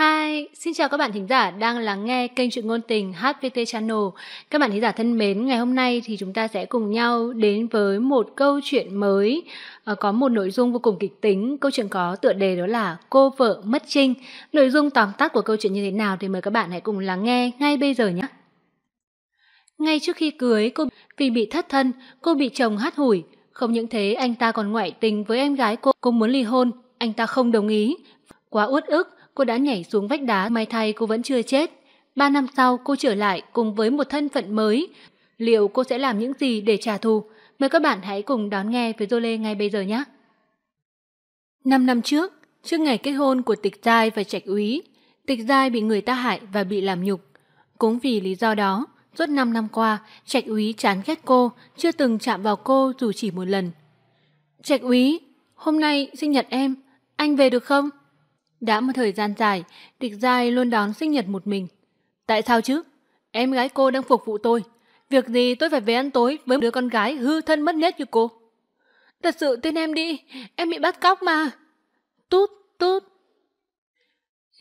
Hi, xin chào các bạn thính giả đang lắng nghe kênh truyện ngôn tình HVT Channel. Các bạn thính giả thân mến, ngày hôm nay thì chúng ta sẽ cùng nhau đến với một câu chuyện mới ờ, có một nội dung vô cùng kịch tính. Câu chuyện có tựa đề đó là Cô vợ mất trinh. Nội dung tóm tắt của câu chuyện như thế nào thì mời các bạn hãy cùng lắng nghe ngay bây giờ nhé. Ngay trước khi cưới, cô vì bị thất thân, cô bị chồng hắt hủi. Không những thế, anh ta còn ngoại tình với em gái cô. Cô muốn ly hôn, anh ta không đồng ý. Quá uất ức, cô đã nhảy xuống vách đá may thay cô vẫn chưa chết. Ba năm sau cô trở lại cùng với một thân phận mới. Liệu cô sẽ làm những gì để trả thù? Mời các bạn hãy cùng đón nghe với Jolie ngay bây giờ nhé. Năm năm trước, trước ngày kết hôn của Tịch Giai và Trạch Úy, Tịch Giai bị người ta hại và bị làm nhục. Cũng vì lý do đó, suốt 5 năm qua, Trạch Úy chán ghét cô, chưa từng chạm vào cô dù chỉ một lần. Trạch Úy, hôm nay sinh nhật em, anh về được không? Đã một thời gian dài, tịch giai luôn đón sinh nhật một mình. Tại sao chứ? Em gái cô đang phục vụ tôi. Việc gì tôi phải về ăn tối với một đứa con gái hư thân mất nét như cô? Thật sự tin em đi, em bị bắt cóc mà. Tút, tút.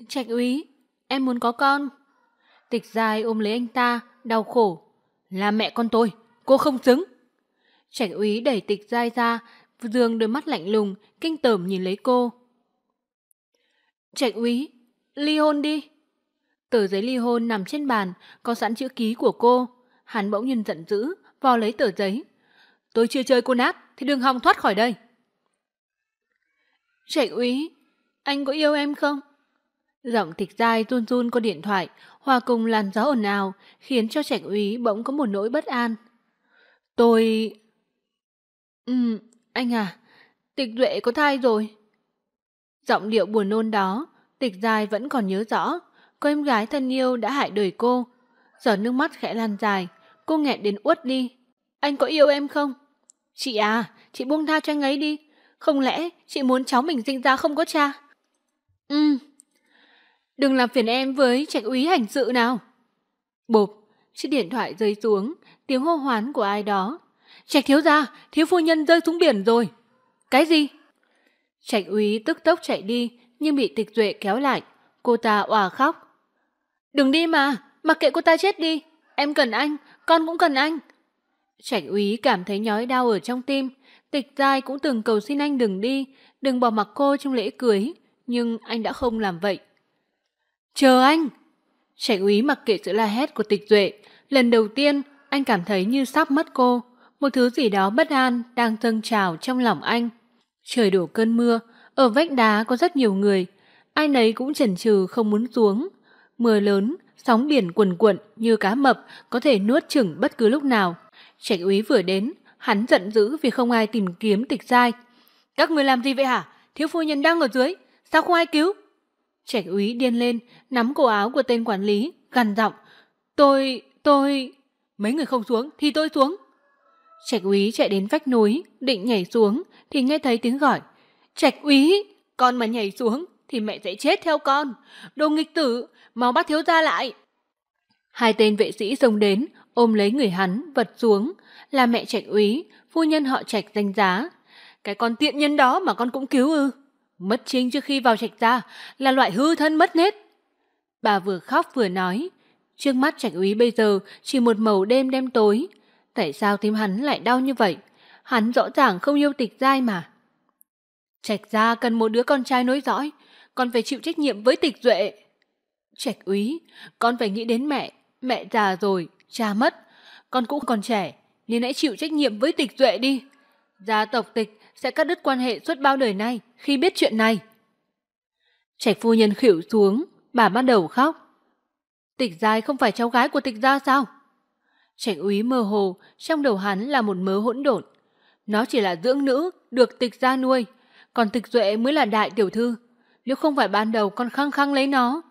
Trạch úy, em muốn có con. Tịch giai ôm lấy anh ta, đau khổ. Là mẹ con tôi, cô không xứng. Trạch úy đẩy tịch giai ra, dường đôi mắt lạnh lùng, kinh tởm nhìn lấy cô. Trạch úy, ly hôn đi. Tờ giấy ly hôn nằm trên bàn, có sẵn chữ ký của cô. Hắn bỗng nhiên giận dữ, vò lấy tờ giấy. Tôi chưa chơi cô nát, thì đừng hòng thoát khỏi đây. Trạch úy, anh có yêu em không? Giọng tịch dai run run qua điện thoại, hòa cùng làn gió ồn ào, khiến cho trạch úy bỗng có một nỗi bất an. Tôi... Ừ, anh à, tịch duệ có thai rồi. Giọng điệu buồn nôn đó, tịch dài vẫn còn nhớ rõ, cô em gái thân yêu đã hại đời cô. Giọt nước mắt khẽ lan dài, cô nghẹn đến uất đi. Anh có yêu em không? Chị à, chị buông tha cho anh ấy đi. Không lẽ chị muốn cháu mình sinh ra không có cha? Ừ. Đừng làm phiền em với trạch úy hành sự nào. Bộp, chiếc điện thoại rơi xuống, tiếng hô hoán của ai đó. Trạch thiếu gia, thiếu phu nhân rơi xuống biển rồi. Cái gì? Trạch úy tức tốc chạy đi nhưng bị tịch duệ kéo lại. Cô ta òa khóc. Đừng đi mà, mặc kệ cô ta chết đi. Em cần anh, con cũng cần anh. Trạch úy cảm thấy nhói đau ở trong tim. Tịch giai cũng từng cầu xin anh đừng đi, đừng bỏ mặc cô trong lễ cưới. Nhưng anh đã không làm vậy. Chờ anh! Trạch úy mặc kệ sự la hét của tịch duệ. Lần đầu tiên anh cảm thấy như sắp mất cô. Một thứ gì đó bất an đang dâng trào trong lòng anh. Trời đổ cơn mưa, ở vách đá có rất nhiều người, ai nấy cũng chần chừ không muốn xuống. Mưa lớn, sóng biển quần cuộn như cá mập có thể nuốt chửng bất cứ lúc nào. Trạch úy vừa đến, hắn giận dữ vì không ai tìm kiếm tịch giai. Các người làm gì vậy hả? Thiếu phu nhân đang ở dưới, sao không ai cứu? Trạch úy điên lên, nắm cổ áo của tên quản lý, gằn giọng. Tôi, tôi... Mấy người không xuống thì tôi xuống. Trạch úy chạy đến vách núi, định nhảy xuống thì nghe thấy tiếng gọi. Trạch úy, con mà nhảy xuống thì mẹ sẽ chết theo con. Đồ nghịch tử, mau bắt thiếu gia lại. Hai tên vệ sĩ xông đến, ôm lấy người hắn, vật xuống. Là mẹ trạch úy, phu nhân họ trạch danh giá. Cái con tiện nhân đó mà con cũng cứu ư. Mất trinh trước khi vào trạch ra là loại hư thân mất nết. Bà vừa khóc vừa nói. Trước mắt trạch úy bây giờ chỉ một màu đêm đen tối, Tại sao tim hắn lại đau như vậy? Hắn rõ ràng không yêu tịch giai mà. Trạch gia cần một đứa con trai nối dõi, con phải chịu trách nhiệm với tịch duệ. Trạch úy, con phải nghĩ đến mẹ, mẹ già rồi, cha mất, con cũng còn trẻ, nên hãy chịu trách nhiệm với tịch duệ đi. Gia tộc tịch sẽ cắt đứt quan hệ suốt bao đời nay khi biết chuyện này. Trạch phu nhân khỉu xuống, bà bắt đầu khóc. Tịch giai không phải cháu gái của tịch gia sao? Trạch úy mơ hồ, trong đầu hắn là một mớ hỗn độn. Nó chỉ là dưỡng nữ, được tịch ra nuôi, còn tịch duệ mới là đại tiểu thư. Nếu không phải ban đầu con khăng khăng lấy nó.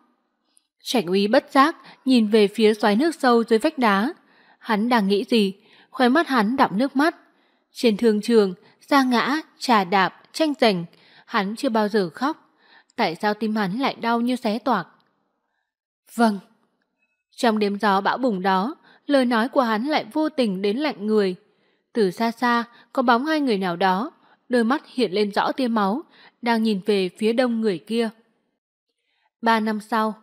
Trạch úy bất giác, nhìn về phía xoáy nước sâu dưới vách đá. Hắn đang nghĩ gì? Khóe mắt hắn đọng nước mắt. Trên thương trường, ra ngã, trà đạp, tranh giành, hắn chưa bao giờ khóc. Tại sao tim hắn lại đau như xé toạc? Vâng. Trong đêm gió bão bùng đó, lời nói của hắn lại vô tình đến lạnh người. Từ xa xa, có bóng hai người nào đó, đôi mắt hiện lên rõ tia máu, đang nhìn về phía đông người kia. Ba năm sau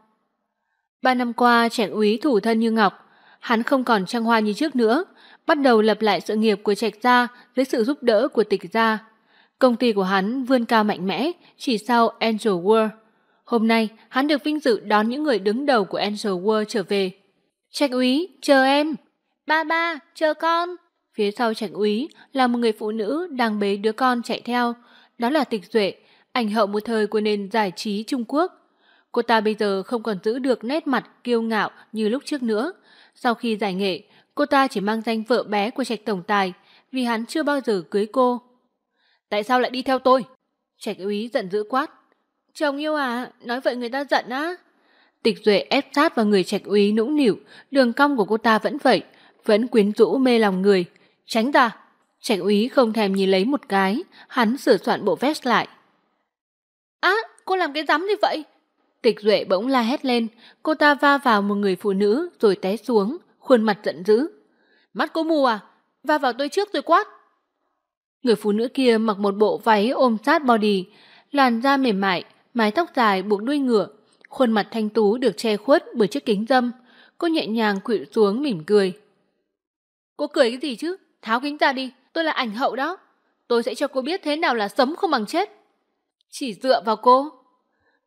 Ba năm qua, trạch úy thủ thân như Ngọc, hắn không còn trăng hoa như trước nữa, bắt đầu lập lại sự nghiệp của trạch gia với sự giúp đỡ của tịch gia. Công ty của hắn vươn cao mạnh mẽ chỉ sau Angel World. Hôm nay, hắn được vinh dự đón những người đứng đầu của Angel World trở về. Trạch úy, chờ em. Ba ba, chờ con. Phía sau trạch úy là một người phụ nữ đang bế đứa con chạy theo. Đó là tịch duệ, ảnh hậu một thời của nền giải trí Trung Quốc. Cô ta bây giờ không còn giữ được nét mặt kiêu ngạo như lúc trước nữa. Sau khi giải nghệ, cô ta chỉ mang danh vợ bé của trạch tổng tài vì hắn chưa bao giờ cưới cô. Tại sao lại đi theo tôi? Trạch úy giận dữ quát. Chồng yêu à, nói vậy người ta giận á. Tịch Duệ ép sát vào người Trạch Úy nũng nịu, đường cong của cô ta vẫn vậy, vẫn quyến rũ mê lòng người. "Tránh ra." Trạch Úy không thèm nhìn lấy một cái, hắn sửa soạn bộ vest lại. "Á, à, cô làm cái rắm gì vậy?" Tịch Duệ bỗng la hét lên, cô ta va vào một người phụ nữ rồi té xuống, khuôn mặt giận dữ. "Mắt cô mù à? Va vào tôi trước rồi quát." Người phụ nữ kia mặc một bộ váy ôm sát body, làn da mềm mại, mái tóc dài buộc đuôi ngựa, khuôn mặt thanh tú được che khuất bởi chiếc kính dâm. Cô nhẹ nhàng quỵ xuống mỉm cười. Cô cười cái gì chứ? Tháo kính ra đi, tôi là ảnh hậu đó. Tôi sẽ cho cô biết thế nào là sống không bằng chết. Chỉ dựa vào cô.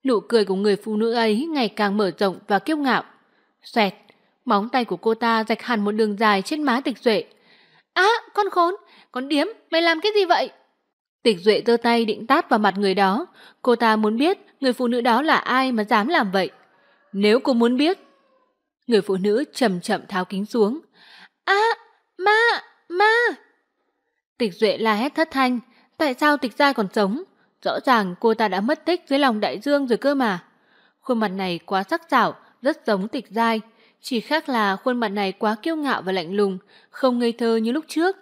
Nụ cười của người phụ nữ ấy ngày càng mở rộng và kiêu ngạo. Xoẹt, móng tay của cô ta rạch hẳn một đường dài trên má tịch duệ. Á, à, con khốn, con điếm, mày làm cái gì vậy? Tịch Duệ giơ tay định tát vào mặt người đó, cô ta muốn biết người phụ nữ đó là ai mà dám làm vậy? Nếu cô muốn biết. Người phụ nữ chậm chậm tháo kính xuống. "A, ma, ma." Tịch Duệ la hét thất thanh, tại sao Tịch gia còn sống? Rõ ràng cô ta đã mất tích dưới lòng đại dương rồi cơ mà. Khuôn mặt này quá sắc sảo, rất giống Tịch Giai, chỉ khác là khuôn mặt này quá kiêu ngạo và lạnh lùng, không ngây thơ như lúc trước.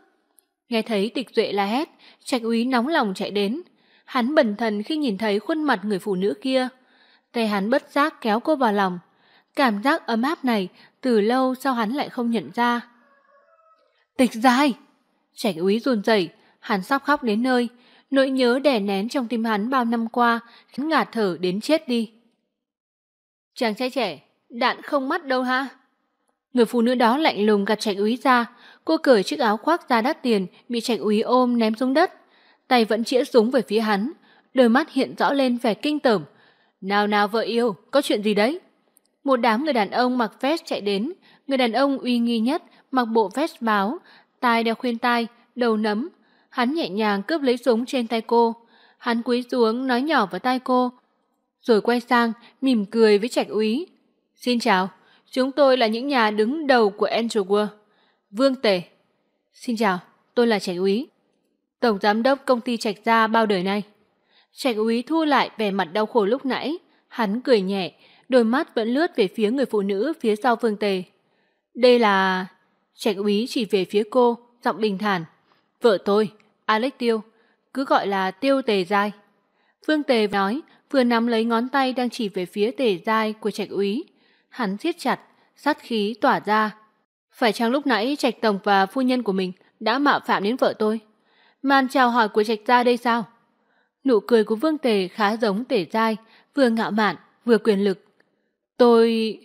Nghe thấy Tịch Duệ la hét, Trạch Úy nóng lòng chạy đến, Hắn bần thần khi nhìn thấy khuôn mặt người phụ nữ kia. Tay hắn bất giác kéo cô vào lòng. Cảm giác ấm áp này từ lâu sau hắn lại không nhận ra. Tịch dài! Trẻ úy run rẩy hắn sắp khóc đến nơi. Nỗi nhớ đè nén trong tim hắn bao năm qua, hắn ngạt thở đến chết đi. Chàng trai trẻ, đạn không mắt đâu ha? Người phụ nữ đó lạnh lùng gạt trạch úy ra, cô cởi chiếc áo khoác ra đắt tiền bị trạch úy ôm ném xuống đất tay vẫn chĩa súng về phía hắn, đôi mắt hiện rõ lên vẻ kinh tởm. Nào nào vợ yêu, có chuyện gì đấy? Một đám người đàn ông mặc vest chạy đến, người đàn ông uy nghi nhất mặc bộ vest báo, tai đeo khuyên tai, đầu nấm. Hắn nhẹ nhàng cướp lấy súng trên tay cô. Hắn cúi xuống nói nhỏ vào tai cô, rồi quay sang mỉm cười với trạch úy. Xin chào, chúng tôi là những nhà đứng đầu của Angel World. Vương Tể. Xin chào, tôi là trạch úy. Tổng giám đốc công ty Trạch Gia bao đời nay. Trạch úy thu lại vẻ mặt đau khổ lúc nãy, hắn cười nhẹ, đôi mắt vẫn lướt về phía người phụ nữ phía sau Phương Tề. Đây là... Trạch úy chỉ về phía cô, giọng bình thản. Vợ tôi, Alex Tiêu, cứ gọi là Tiêu Tề Giai. Phương Tề nói, vừa nắm lấy ngón tay đang chỉ về phía Tề Giai của Trạch úy. Hắn siết chặt, sát khí tỏa ra. Phải chăng lúc nãy Trạch Tổng và phu nhân của mình đã mạo phạm đến vợ tôi? màn chào hỏi của trạch gia đây sao? Nụ cười của Vương Tề khá giống Tề Giai, vừa ngạo mạn, vừa quyền lực. Tôi...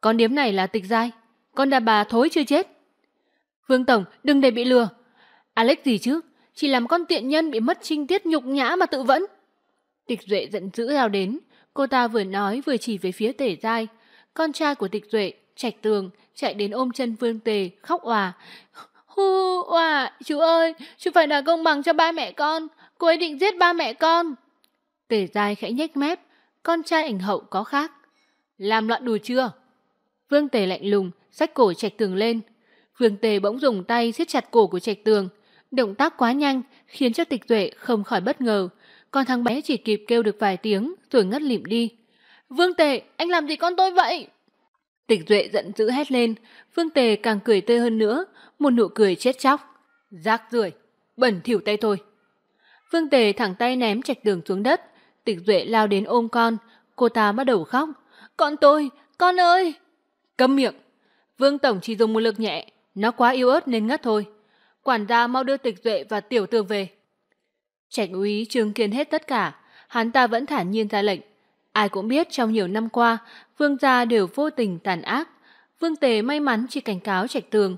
Con điếm này là tịch Giai, con đàn bà thối chưa chết. Vương Tổng, đừng để bị lừa. Alex gì chứ, chỉ làm con tiện nhân bị mất trinh tiết nhục nhã mà tự vẫn. Tịch Duệ giận dữ lao đến, cô ta vừa nói vừa chỉ về phía Tề Giai. Con trai của tịch Duệ, trạch tường, chạy đến ôm chân Vương Tề, khóc òa. Hu, à chú ơi, chú phải đòi công bằng cho ba mẹ con. Cô ấy định giết ba mẹ con. Tề dài khẽ nhếch mép, con trai ảnh hậu có khác. Làm loạn đủ chưa? Vương tề lạnh lùng, sách cổ trạch tường lên. Vương tề bỗng dùng tay siết chặt cổ của trạch tường. Động tác quá nhanh, khiến cho tịch tuệ không khỏi bất ngờ. Còn thằng bé chỉ kịp kêu được vài tiếng, rồi ngất lịm đi. Vương tề, anh làm gì con tôi vậy? Tịch Duệ giận dữ hét lên, Phương Tề càng cười tươi hơn nữa, một nụ cười chết chóc. Rác rưởi, bẩn thỉu tay thôi. Phương Tề thẳng tay ném trạch đường xuống đất, Tịch Duệ lao đến ôm con, cô ta bắt đầu khóc. Con tôi, con ơi! Câm miệng! Vương Tổng chỉ dùng một lực nhẹ, nó quá yếu ớt nên ngất thôi. Quản gia mau đưa Tịch Duệ và Tiểu Tường về. Trạch úy chứng kiến hết tất cả, hắn ta vẫn thản nhiên ra lệnh. Ai cũng biết trong nhiều năm qua, vương gia đều vô tình tàn ác. Vương Tề may mắn chỉ cảnh cáo Trạch Tường,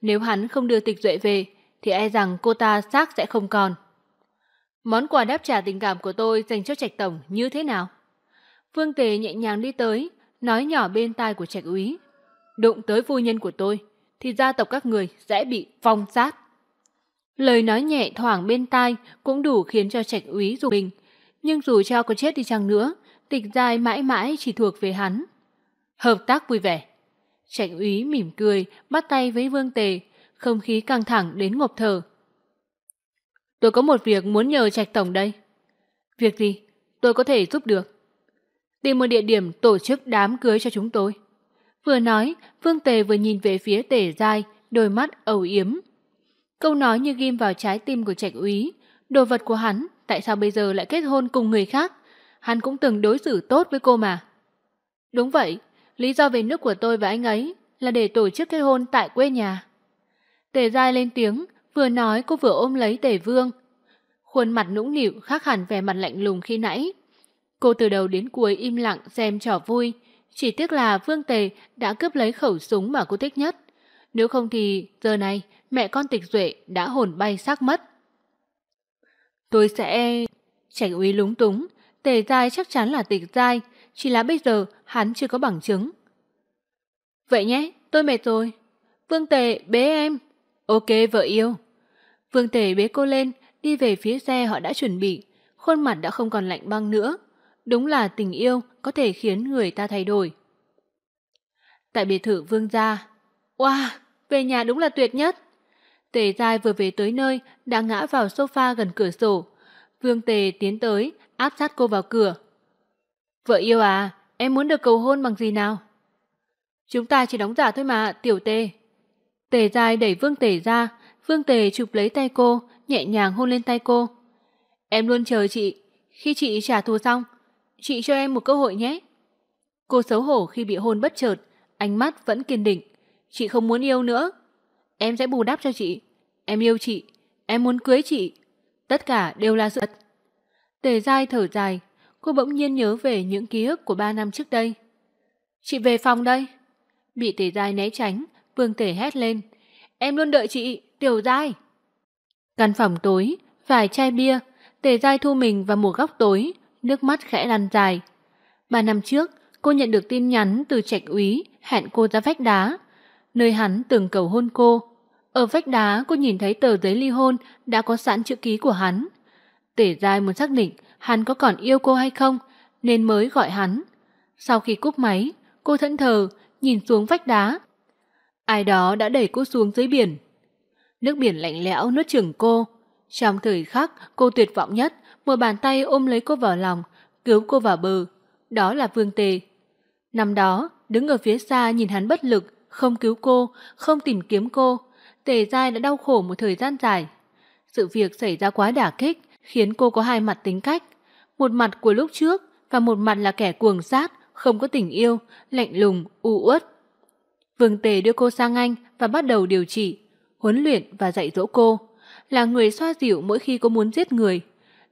nếu hắn không đưa Tịch Duệ về thì e rằng cô ta xác sẽ không còn. Món quà đáp trả tình cảm của tôi dành cho Trạch tổng như thế nào? Vương Tề nhẹ nhàng đi tới, nói nhỏ bên tai của Trạch úy, đụng tới phu nhân của tôi thì gia tộc các người sẽ bị phong sát. Lời nói nhẹ thoảng bên tai cũng đủ khiến cho Trạch úy rùng mình, nhưng dù cho có chết đi chăng nữa tịch dài mãi mãi chỉ thuộc về hắn. Hợp tác vui vẻ. Trạch úy mỉm cười, bắt tay với Vương Tề, không khí căng thẳng đến ngộp thở. Tôi có một việc muốn nhờ Trạch Tổng đây. Việc gì? Tôi có thể giúp được. Tìm một địa điểm tổ chức đám cưới cho chúng tôi. Vừa nói, Vương Tề vừa nhìn về phía Tề Giai, đôi mắt ầu yếm. Câu nói như ghim vào trái tim của Trạch Úy, đồ vật của hắn, tại sao bây giờ lại kết hôn cùng người khác? hắn cũng từng đối xử tốt với cô mà. Đúng vậy, lý do về nước của tôi và anh ấy là để tổ chức kết hôn tại quê nhà. Tề Giai lên tiếng, vừa nói cô vừa ôm lấy Tề Vương. Khuôn mặt nũng nịu khác hẳn vẻ mặt lạnh lùng khi nãy. Cô từ đầu đến cuối im lặng xem trò vui, chỉ tiếc là Vương Tề đã cướp lấy khẩu súng mà cô thích nhất. Nếu không thì giờ này mẹ con tịch duệ đã hồn bay xác mất. Tôi sẽ... Trạch Uy lúng túng, Tề Giai chắc chắn là Tề Giai, chỉ là bây giờ hắn chưa có bằng chứng. Vậy nhé, tôi mệt rồi. Vương Tề bế em. Ok vợ yêu. Vương Tề bế cô lên, đi về phía xe họ đã chuẩn bị, khuôn mặt đã không còn lạnh băng nữa. Đúng là tình yêu có thể khiến người ta thay đổi. Tại biệt thự Vương gia, wow, về nhà đúng là tuyệt nhất. Tề Giai vừa về tới nơi đã ngã vào sofa gần cửa sổ. Vương Tề tiến tới, áp sát cô vào cửa. Vợ yêu à, em muốn được cầu hôn bằng gì nào? Chúng ta chỉ đóng giả thôi mà, tiểu tề. Tề dài đẩy vương tề ra, vương tề chụp lấy tay cô, nhẹ nhàng hôn lên tay cô. Em luôn chờ chị, khi chị trả thù xong, chị cho em một cơ hội nhé. Cô xấu hổ khi bị hôn bất chợt, ánh mắt vẫn kiên định. Chị không muốn yêu nữa. Em sẽ bù đắp cho chị. Em yêu chị. Em muốn cưới chị. Tất cả đều là sự thật. Tề dai thở dài, cô bỗng nhiên nhớ về những ký ức của ba năm trước đây. Chị về phòng đây. Bị tề dai né tránh, vương tề hét lên. Em luôn đợi chị, tiểu dai. Căn phòng tối, vài chai bia, tề dai thu mình vào một góc tối, nước mắt khẽ lăn dài. Ba năm trước, cô nhận được tin nhắn từ trạch úy hẹn cô ra vách đá, nơi hắn từng cầu hôn cô. Ở vách đá cô nhìn thấy tờ giấy ly hôn đã có sẵn chữ ký của hắn. Tể Giai muốn xác định hắn có còn yêu cô hay không, nên mới gọi hắn. Sau khi cúp máy, cô thẫn thờ, nhìn xuống vách đá. Ai đó đã đẩy cô xuống dưới biển. Nước biển lạnh lẽo nuốt chửng cô. Trong thời khắc cô tuyệt vọng nhất, một bàn tay ôm lấy cô vào lòng, cứu cô vào bờ. Đó là Vương Tề. Năm đó, đứng ở phía xa nhìn hắn bất lực, không cứu cô, không tìm kiếm cô. Tề Giai đã đau khổ một thời gian dài. Sự việc xảy ra quá đả kích, khiến cô có hai mặt tính cách. Một mặt của lúc trước và một mặt là kẻ cuồng sát, không có tình yêu, lạnh lùng, u uất. Vương Tề đưa cô sang Anh và bắt đầu điều trị, huấn luyện và dạy dỗ cô. Là người xoa dịu mỗi khi cô muốn giết người,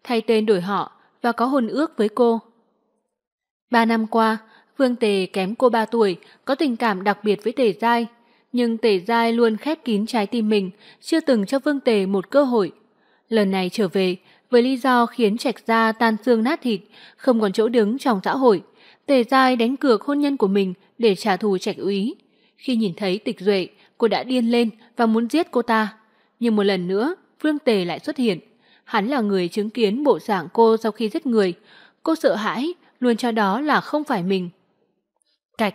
thay tên đổi họ và có hồn ước với cô. Ba năm qua, Vương Tề kém cô ba tuổi, có tình cảm đặc biệt với Tề Giai. Nhưng Tề Giai luôn khép kín trái tim mình, chưa từng cho Vương Tề một cơ hội. Lần này trở về, với lý do khiến Trạch gia tan xương nát thịt, không còn chỗ đứng trong xã hội. Tề Giai đánh cược hôn nhân của mình để trả thù Trạch úy. Khi nhìn thấy Tịch Duệ, cô đã điên lên và muốn giết cô ta. Nhưng một lần nữa, Vương Tề lại xuất hiện. Hắn là người chứng kiến bộ dạng cô sau khi giết người. Cô sợ hãi, luôn cho đó là không phải mình. Cạch.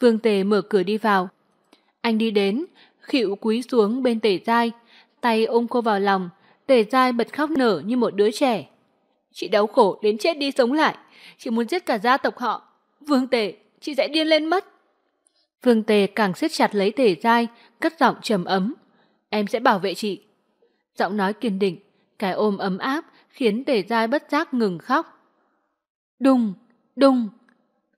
Vương Tề mở cửa đi vào. Anh đi đến, khịu quý xuống bên Tề Giai, tay ôm cô vào lòng, Tề dai bật khóc nở như một đứa trẻ. Chị đau khổ đến chết đi sống lại. Chị muốn giết cả gia tộc họ. Vương Tề, chị sẽ điên lên mất. Vương Tề càng siết chặt lấy Tề dai, cất giọng trầm ấm. Em sẽ bảo vệ chị. Giọng nói kiên định, cái ôm ấm áp khiến Tề dai bất giác ngừng khóc. Đùng, đùng.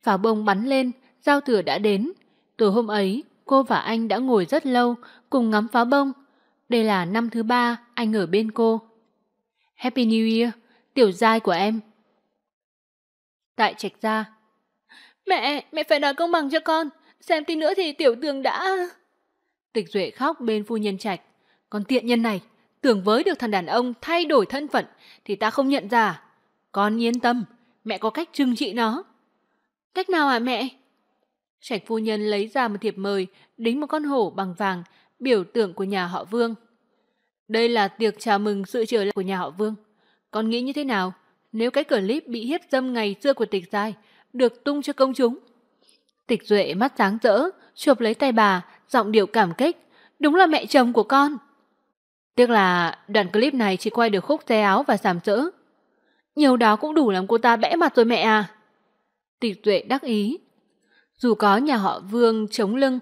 Pháo bông bắn lên, giao thừa đã đến. Tối hôm ấy, cô và anh đã ngồi rất lâu cùng ngắm pháo bông đây là năm thứ ba anh ở bên cô. Happy New Year, tiểu giai của em. Tại trạch gia, Mẹ, mẹ phải đòi công bằng cho con. Xem tí nữa thì tiểu tường đã... Tịch Duệ khóc bên phu nhân trạch. Con tiện nhân này, tưởng với được thằng đàn ông thay đổi thân phận thì ta không nhận ra. Con yên tâm, mẹ có cách trừng trị nó. Cách nào hả à, mẹ? Trạch phu nhân lấy ra một thiệp mời, đính một con hổ bằng vàng, biểu tượng của nhà họ Vương. Đây là tiệc chào mừng sự trở lại của nhà họ Vương. Con nghĩ như thế nào nếu cái clip bị hiếp dâm ngày xưa của tịch dài được tung cho công chúng? Tịch Duệ mắt sáng rỡ, chụp lấy tay bà, giọng điệu cảm kích. Đúng là mẹ chồng của con. Tiếc là đoạn clip này chỉ quay được khúc xe áo và sàm sỡ. Nhiều đó cũng đủ làm cô ta bẽ mặt rồi mẹ à. Tịch Duệ đắc ý. Dù có nhà họ Vương chống lưng,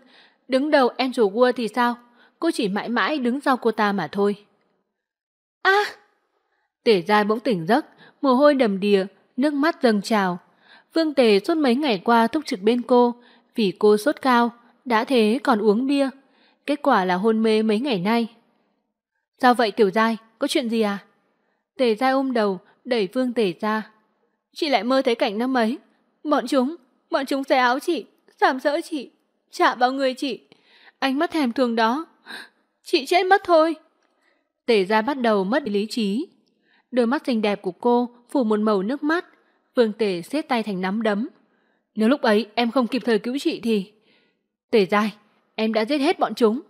đứng đầu Andrew Ward thì sao? cô chỉ mãi mãi đứng sau cô ta mà thôi. a à! Tể ra bỗng tỉnh giấc, mồ hôi đầm đìa, nước mắt dâng trào. Vương Tề suốt mấy ngày qua thúc trực bên cô, vì cô sốt cao, đã thế còn uống bia. Kết quả là hôn mê mấy ngày nay. Sao vậy Tiểu Giai, có chuyện gì à? tể Giai ôm đầu, đẩy Vương Tề ra. Chị lại mơ thấy cảnh năm ấy. Bọn chúng, bọn chúng xé áo chị, sàm sỡ chị, chạm vào người chị. Ánh mắt thèm thường đó, chị chết mất thôi. Tề ra bắt đầu mất lý trí. Đôi mắt xinh đẹp của cô phủ một màu nước mắt, Vương Tề siết tay thành nắm đấm. Nếu lúc ấy em không kịp thời cứu chị thì... Tề dài, em đã giết hết bọn chúng.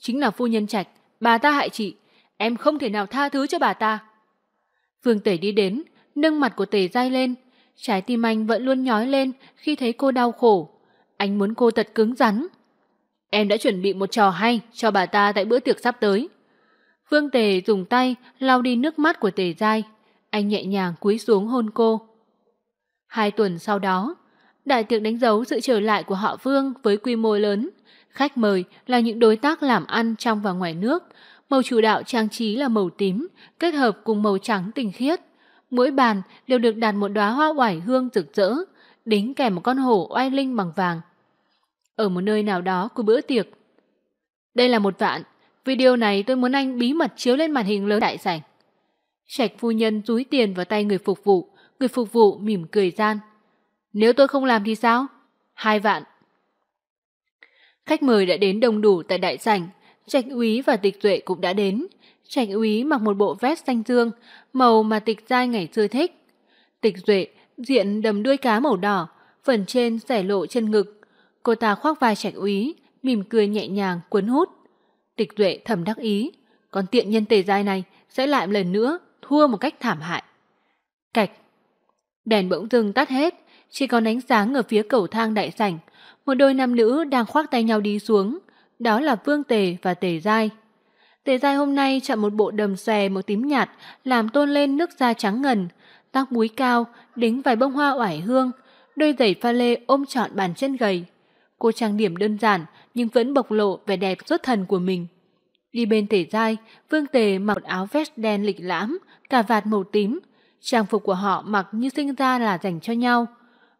Chính là phu nhân trạch, bà ta hại chị, em không thể nào tha thứ cho bà ta. Vương Tề đi đến, nâng mặt của Tề dai lên, trái tim anh vẫn luôn nhói lên khi thấy cô đau khổ. Anh muốn cô thật cứng rắn, Em đã chuẩn bị một trò hay cho bà ta tại bữa tiệc sắp tới. Vương Tề dùng tay lau đi nước mắt của Tề Giai. Anh nhẹ nhàng cúi xuống hôn cô. Hai tuần sau đó, đại tiệc đánh dấu sự trở lại của họ Vương với quy mô lớn. Khách mời là những đối tác làm ăn trong và ngoài nước. Màu chủ đạo trang trí là màu tím, kết hợp cùng màu trắng tinh khiết. Mỗi bàn đều được đặt một đóa hoa oải hương rực rỡ, đính kèm một con hổ oai linh bằng vàng ở một nơi nào đó của bữa tiệc. Đây là một vạn, video này tôi muốn anh bí mật chiếu lên màn hình lớn đại sảnh. Trạch phu nhân túi tiền vào tay người phục vụ, người phục vụ mỉm cười gian. Nếu tôi không làm thì sao? Hai vạn. Khách mời đã đến đông đủ tại đại sảnh, Trạch úy và tịch tuệ cũng đã đến. Trạch úy mặc một bộ vest xanh dương, màu mà tịch giai ngày xưa thích. Tịch tuệ diện đầm đuôi cá màu đỏ, phần trên xẻ lộ chân ngực, Cô ta khoác vai trạch úy, mỉm cười nhẹ nhàng, cuốn hút. tịch tuệ thầm đắc ý, còn tiện nhân tề giai này sẽ lại một lần nữa thua một cách thảm hại. Cạch. Đèn bỗng dưng tắt hết, chỉ còn ánh sáng ở phía cầu thang đại sảnh. Một đôi nam nữ đang khoác tay nhau đi xuống. Đó là Vương Tề và Tề Giai. Tề Giai hôm nay chọn một bộ đầm xòe màu tím nhạt làm tôn lên nước da trắng ngần. Tóc búi cao, đính vài bông hoa oải hương. Đôi giày pha lê ôm trọn bàn chân gầy, Cô trang điểm đơn giản nhưng vẫn bộc lộ vẻ đẹp xuất thần của mình. Đi bên Tề giai, Vương Tề mặc một áo vest đen lịch lãm, cà vạt màu tím. Trang phục của họ mặc như sinh ra là dành cho nhau.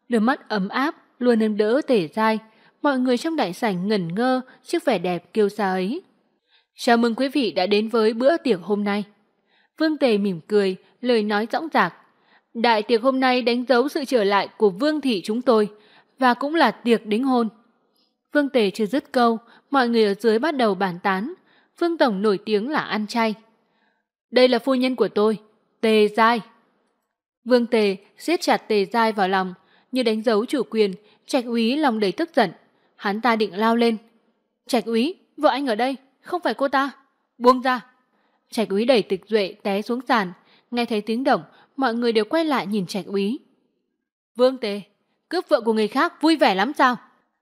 Đôi mắt ấm áp luôn nâng đỡ Tề giai. Mọi người trong đại sảnh ngẩn ngơ trước vẻ đẹp kiêu xa ấy. Chào mừng quý vị đã đến với bữa tiệc hôm nay. Vương Tề mỉm cười, lời nói rõng rạc. Đại tiệc hôm nay đánh dấu sự trở lại của Vương Thị chúng tôi và cũng là tiệc đính hôn. Vương Tề chưa dứt câu, mọi người ở dưới bắt đầu bàn tán. Vương Tổng nổi tiếng là ăn chay. Đây là phu nhân của tôi, Tề Giai. Vương Tề siết chặt Tề Giai vào lòng, như đánh dấu chủ quyền, trạch úy lòng đầy tức giận. Hắn ta định lao lên. Trạch úy, vợ anh ở đây, không phải cô ta. Buông ra. Trạch úy đẩy tịch duệ té xuống sàn, nghe thấy tiếng động, mọi người đều quay lại nhìn trạch úy. Vương Tề, cướp vợ của người khác vui vẻ lắm sao?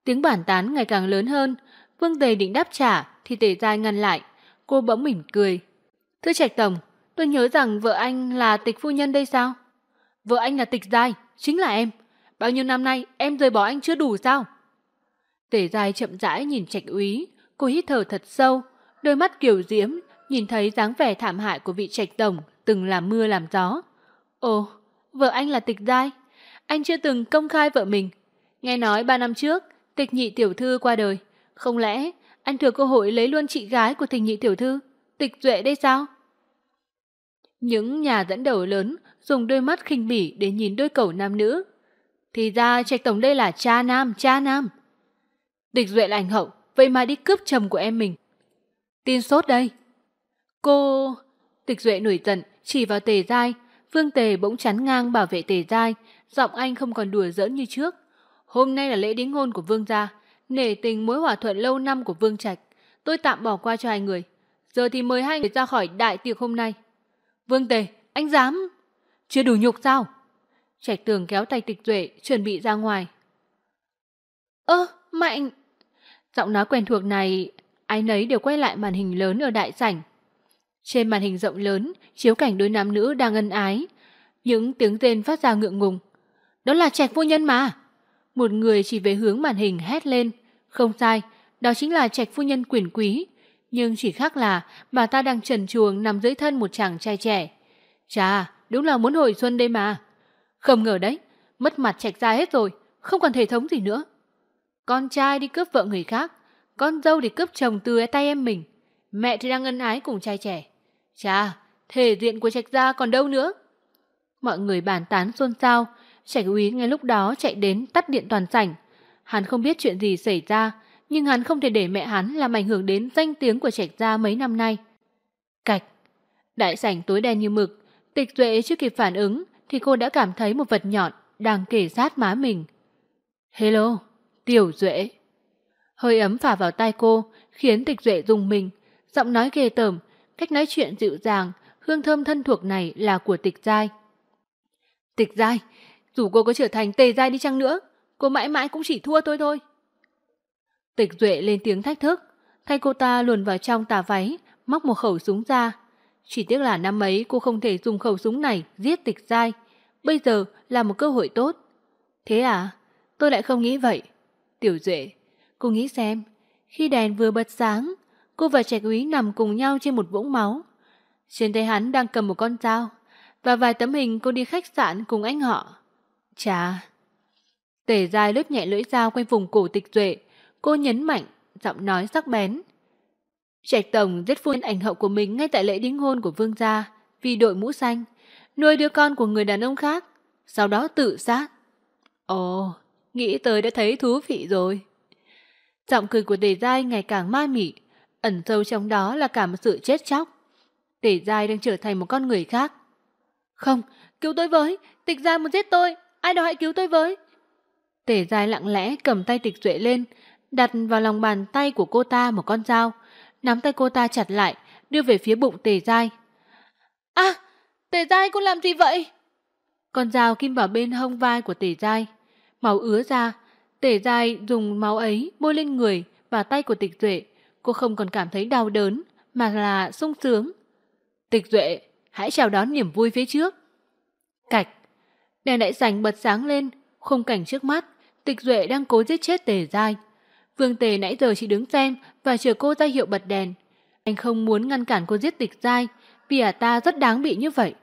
Tiếng bản tán ngày càng lớn hơn. Vương Tề định đáp trả thì Tề Giai ngăn lại. Cô bỗng mỉm cười. Thưa Trạch Tổng, tôi nhớ rằng vợ anh là tịch phu nhân đây sao? Vợ anh là tịch Giai, chính là em. Bao nhiêu năm nay em rời bỏ anh chưa đủ sao? Tề Giai chậm rãi nhìn Trạch Úy. Cô hít thở thật sâu. Đôi mắt kiều diễm nhìn thấy dáng vẻ thảm hại của vị Trạch Tổng từng làm mưa làm gió. Ồ, vợ anh là tịch Giai. Anh chưa từng công khai vợ mình. Nghe nói ba năm trước, tịch nhị tiểu thư qua đời. Không lẽ anh thừa cơ hội lấy luôn chị gái của tịch nhị tiểu thư, tịch duệ đây sao? Những nhà dẫn đầu lớn dùng đôi mắt khinh bỉ để nhìn đôi cẩu nam nữ. Thì ra trạch tổng đây là cha nam, cha nam. Tịch duệ là ảnh hậu, vậy mà đi cướp chồng của em mình. Tin sốt đây. Cô... Tịch duệ nổi giận, chỉ vào tề giai. Vương tề bỗng chắn ngang bảo vệ tề giai, giọng anh không còn đùa giỡn như trước. Hôm nay là lễ đính hôn của Vương gia, nể tình mối hòa thuận lâu năm của Vương Trạch, tôi tạm bỏ qua cho hai người. Giờ thì mời hai người ra khỏi đại tiệc hôm nay. Vương Tề, anh dám? Chưa đủ nhục sao? Trạch tường kéo tay tịch duệ chuẩn bị ra ngoài. Ơ, Mạnh! Giọng nói quen thuộc này, ai nấy đều quay lại màn hình lớn ở đại sảnh. Trên màn hình rộng lớn, chiếu cảnh đôi nam nữ đang ân ái. Những tiếng tên phát ra ngượng ngùng. Đó là Trạch vô nhân mà! một người chỉ về hướng màn hình hét lên. Không sai, đó chính là trạch phu nhân quyền quý. Nhưng chỉ khác là bà ta đang trần chuồng nằm dưới thân một chàng trai trẻ. Chà, đúng là muốn hồi xuân đây mà. Không ngờ đấy, mất mặt trạch ra hết rồi, không còn thể thống gì nữa. Con trai đi cướp vợ người khác, con dâu thì cướp chồng từ tay em mình. Mẹ thì đang ân ái cùng trai trẻ. Chà, thể diện của trạch gia còn đâu nữa. Mọi người bàn tán xôn xao, Trạch úy ngay lúc đó chạy đến tắt điện toàn sảnh. Hắn không biết chuyện gì xảy ra, nhưng hắn không thể để mẹ hắn làm ảnh hưởng đến danh tiếng của trạch gia mấy năm nay. Cạch! Đại sảnh tối đen như mực, tịch duệ chưa kịp phản ứng thì cô đã cảm thấy một vật nhọn đang kể sát má mình. Hello, tiểu duệ! Hơi ấm phả vào tai cô khiến tịch duệ dùng mình, giọng nói ghê tởm, cách nói chuyện dịu dàng, hương thơm thân thuộc này là của tịch giai. Tịch giai, dù cô có trở thành tề giai đi chăng nữa, cô mãi mãi cũng chỉ thua tôi thôi. Tịch Duệ lên tiếng thách thức, thay cô ta luồn vào trong tà váy, móc một khẩu súng ra. Chỉ tiếc là năm ấy cô không thể dùng khẩu súng này giết tịch giai. Bây giờ là một cơ hội tốt. Thế à? Tôi lại không nghĩ vậy. Tiểu Duệ, cô nghĩ xem. Khi đèn vừa bật sáng, cô và trẻ quý nằm cùng nhau trên một vũng máu. Trên tay hắn đang cầm một con dao và vài tấm hình cô đi khách sạn cùng anh họ. Chà! Tề dai lướt nhẹ lưỡi dao quanh vùng cổ tịch duệ, cô nhấn mạnh, giọng nói sắc bén. Trạch Tổng giết phu nhân ảnh hậu của mình ngay tại lễ đính hôn của vương gia vì đội mũ xanh, nuôi đứa con của người đàn ông khác, sau đó tự sát. Ồ, nghĩ tới đã thấy thú vị rồi. Giọng cười của Tề Giai ngày càng ma mị, ẩn sâu trong đó là cả một sự chết chóc. Tề Giai đang trở thành một con người khác. Không, cứu tôi với, tịch gia muốn giết tôi, ai đó hãy cứu tôi với. Tể dài lặng lẽ cầm tay tịch duệ lên, đặt vào lòng bàn tay của cô ta một con dao, nắm tay cô ta chặt lại, đưa về phía bụng tề dai. à, tề dai cô làm gì vậy? Con dao kim vào bên hông vai của tề dai, máu ứa ra, tề dai dùng máu ấy bôi lên người và tay của tịch duệ, cô không còn cảm thấy đau đớn mà là sung sướng. Tịch duệ, hãy chào đón niềm vui phía trước. Cạch Đèn đại sảnh bật sáng lên, khung cảnh trước mắt, tịch duệ đang cố giết chết tề giai. Vương tề nãy giờ chỉ đứng xem và chờ cô ra hiệu bật đèn. Anh không muốn ngăn cản cô giết tịch giai, vì à ta rất đáng bị như vậy.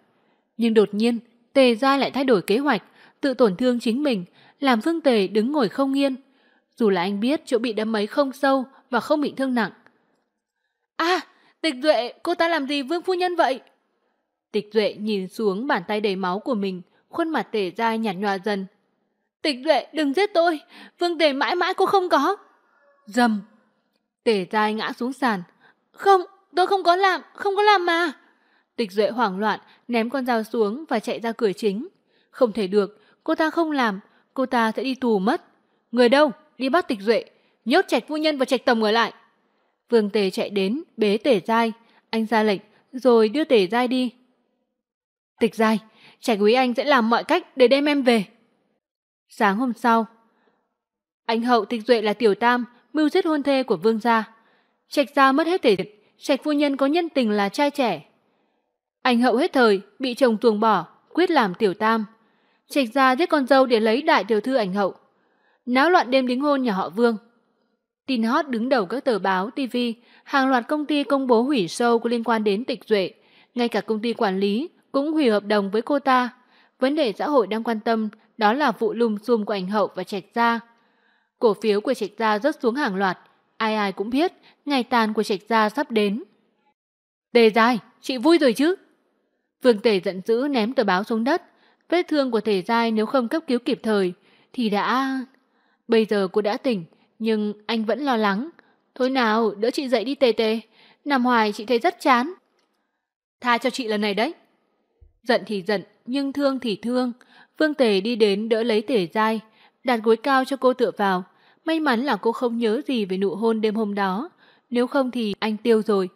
Nhưng đột nhiên, tề giai lại thay đổi kế hoạch, tự tổn thương chính mình, làm vương tề đứng ngồi không yên. Dù là anh biết chỗ bị đâm mấy không sâu và không bị thương nặng. A, à, tịch duệ, cô ta làm gì vương phu nhân vậy? Tịch duệ nhìn xuống bàn tay đầy máu của mình, khuôn mặt tể ra nhạt nhòa dần. Tịch duệ đừng giết tôi, vương tề mãi mãi cô không có. Dầm. Tể ra ngã xuống sàn. Không, tôi không có làm, không có làm mà. Tịch duệ hoảng loạn, ném con dao xuống và chạy ra cửa chính. Không thể được, cô ta không làm, cô ta sẽ đi tù mất. Người đâu? Đi bắt tịch duệ, nhốt trạch phu nhân và trạch tổng ở lại. Vương Tề chạy đến, bế Tể Giai, anh ra lệnh, rồi đưa Tể Giai đi. Tịch Giai, Trẻ quý anh sẽ làm mọi cách để đem em về. Sáng hôm sau, anh hậu tịch duệ là tiểu tam, mưu giết hôn thê của vương gia. Trạch gia mất hết thể dịch, trạch phu nhân có nhân tình là trai trẻ. Anh hậu hết thời, bị chồng tuồng bỏ, quyết làm tiểu tam. Trạch gia giết con dâu để lấy đại tiểu thư ảnh hậu. Náo loạn đêm đính hôn nhà họ vương. Tin hot đứng đầu các tờ báo, TV, hàng loạt công ty công bố hủy show có liên quan đến tịch duệ. Ngay cả công ty quản lý cũng hủy hợp đồng với cô ta. Vấn đề xã hội đang quan tâm đó là vụ lùm xùm của ảnh hậu và trạch gia. Cổ phiếu của trạch gia rớt xuống hàng loạt, ai ai cũng biết ngày tàn của trạch gia sắp đến. Tề dài, chị vui rồi chứ? Vương Tề giận dữ ném tờ báo xuống đất. Vết thương của Tề Giai nếu không cấp cứu kịp thời thì đã... Bây giờ cô đã tỉnh, nhưng anh vẫn lo lắng. Thôi nào, đỡ chị dậy đi Tề Tề. Nằm hoài chị thấy rất chán. Tha cho chị lần này đấy. Giận thì giận, nhưng thương thì thương. Vương Tề đi đến đỡ lấy Tề Giai, đặt gối cao cho cô tựa vào. May mắn là cô không nhớ gì về nụ hôn đêm hôm đó, nếu không thì anh tiêu rồi.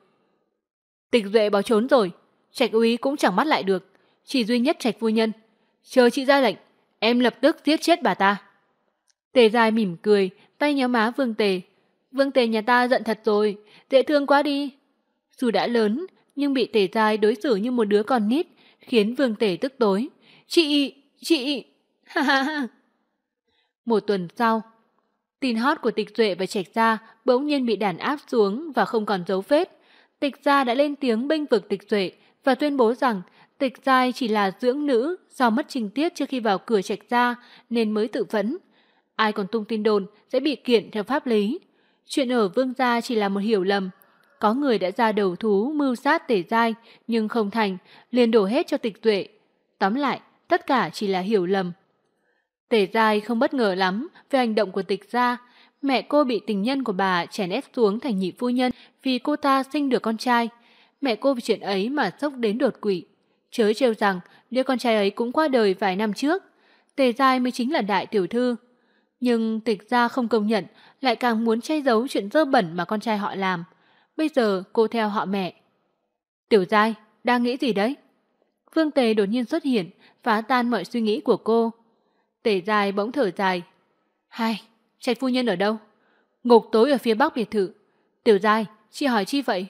Tịch Duệ bỏ trốn rồi, Trạch Úy cũng chẳng bắt lại được, chỉ duy nhất Trạch Phu Nhân. Chờ chị ra lệnh, em lập tức giết chết bà ta. Tề Giai mỉm cười, tay nhéo má Vương Tề. Vương Tề nhà ta giận thật rồi, dễ thương quá đi. Dù đã lớn, nhưng bị Tề Giai đối xử như một đứa con nít, khiến vương tể tức tối. Chị, chị, ha ha ha. Một tuần sau, tin hot của tịch duệ và trạch gia bỗng nhiên bị đàn áp xuống và không còn dấu vết. Tịch gia đã lên tiếng bênh vực tịch duệ và tuyên bố rằng tịch Gia chỉ là dưỡng nữ do mất trình tiết trước khi vào cửa trạch gia nên mới tự vẫn. Ai còn tung tin đồn sẽ bị kiện theo pháp lý. Chuyện ở vương gia chỉ là một hiểu lầm có người đã ra đầu thú mưu sát tể giai nhưng không thành, liền đổ hết cho tịch tuệ. Tóm lại, tất cả chỉ là hiểu lầm. Tể giai không bất ngờ lắm về hành động của tịch gia. Mẹ cô bị tình nhân của bà chèn ép xuống thành nhị phu nhân vì cô ta sinh được con trai. Mẹ cô vì chuyện ấy mà sốc đến đột quỵ. Chớ trêu rằng đứa con trai ấy cũng qua đời vài năm trước. Tề Giai mới chính là đại tiểu thư. Nhưng tịch gia không công nhận, lại càng muốn che giấu chuyện dơ bẩn mà con trai họ làm. Bây giờ cô theo họ mẹ. Tiểu Giai, đang nghĩ gì đấy? Phương Tề đột nhiên xuất hiện, phá tan mọi suy nghĩ của cô. Tề Giai bỗng thở dài. Hai, trạch phu nhân ở đâu? Ngục tối ở phía bắc biệt thự. Tiểu Giai, chị hỏi chi vậy?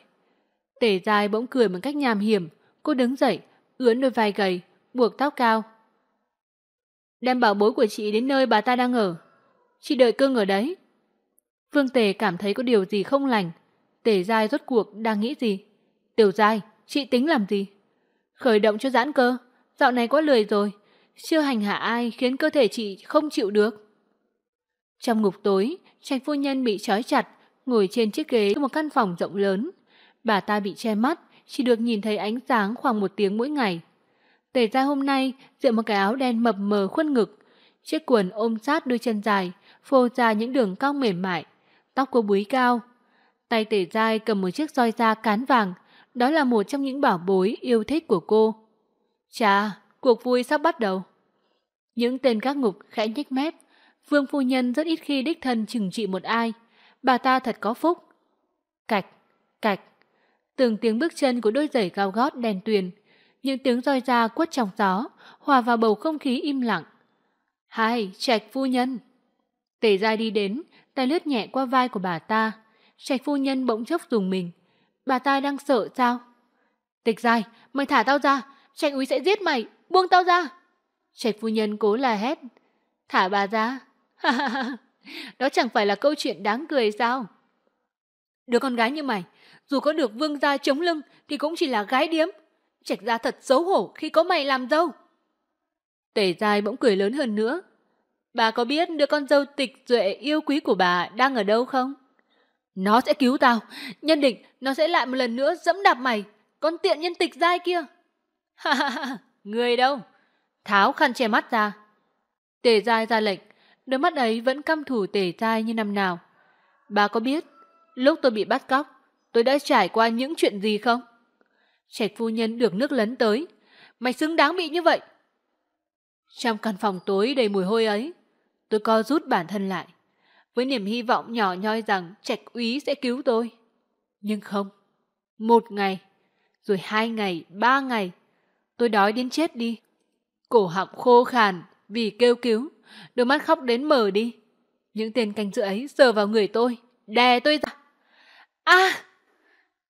Tề Giai bỗng cười một cách nham hiểm. Cô đứng dậy, ướn đôi vai gầy, buộc tóc cao. Đem bảo bối của chị đến nơi bà ta đang ở. Chị đợi cưng ở đấy. Vương Tề cảm thấy có điều gì không lành, Tề Giai rốt cuộc đang nghĩ gì? Tiểu Giai, chị tính làm gì? Khởi động cho giãn cơ, dạo này quá lười rồi, chưa hành hạ ai khiến cơ thể chị không chịu được. Trong ngục tối, trạch phu nhân bị trói chặt, ngồi trên chiếc ghế trong một căn phòng rộng lớn. Bà ta bị che mắt, chỉ được nhìn thấy ánh sáng khoảng một tiếng mỗi ngày. Tề ra hôm nay, dựa một cái áo đen mập mờ khuôn ngực, chiếc quần ôm sát đôi chân dài, phô ra những đường cong mềm mại, tóc cô búi cao, Tay tề dai cầm một chiếc roi da cán vàng, đó là một trong những bảo bối yêu thích của cô. Chà, cuộc vui sắp bắt đầu. Những tên các ngục khẽ nhếch mép, Vương Phu Nhân rất ít khi đích thân trừng trị một ai, bà ta thật có phúc. Cạch, cạch, từng tiếng bước chân của đôi giày cao gót đèn tuyền, những tiếng roi da quất trong gió, hòa vào bầu không khí im lặng. Hai, trạch phu nhân. Tề dai đi đến, tay lướt nhẹ qua vai của bà ta, Trạch phu nhân bỗng chốc dùng mình. Bà ta đang sợ sao? Tịch dài, mày thả tao ra, trạch úy sẽ giết mày, buông tao ra. Trạch phu nhân cố là hét. Thả bà ra. Đó chẳng phải là câu chuyện đáng cười sao? Đứa con gái như mày, dù có được vương gia chống lưng thì cũng chỉ là gái điếm. Trạch ra thật xấu hổ khi có mày làm dâu. Tể dài bỗng cười lớn hơn nữa. Bà có biết đứa con dâu tịch duệ yêu quý của bà đang ở đâu không? Nó sẽ cứu tao, nhân định nó sẽ lại một lần nữa dẫm đạp mày, con tiện nhân tịch dai kia. Ha ha ha, người đâu? Tháo khăn che mắt ra. Tề dai ra lệnh, đôi mắt ấy vẫn căm thủ tề dai như năm nào. Bà có biết, lúc tôi bị bắt cóc, tôi đã trải qua những chuyện gì không? Trạch phu nhân được nước lấn tới, mày xứng đáng bị như vậy. Trong căn phòng tối đầy mùi hôi ấy, tôi co rút bản thân lại với niềm hy vọng nhỏ nhoi rằng trạch úy sẽ cứu tôi. Nhưng không, một ngày, rồi hai ngày, ba ngày, tôi đói đến chết đi. Cổ họng khô khàn vì kêu cứu, đôi mắt khóc đến mở đi. Những tên canh giữ ấy sờ vào người tôi, đè tôi ra. a à!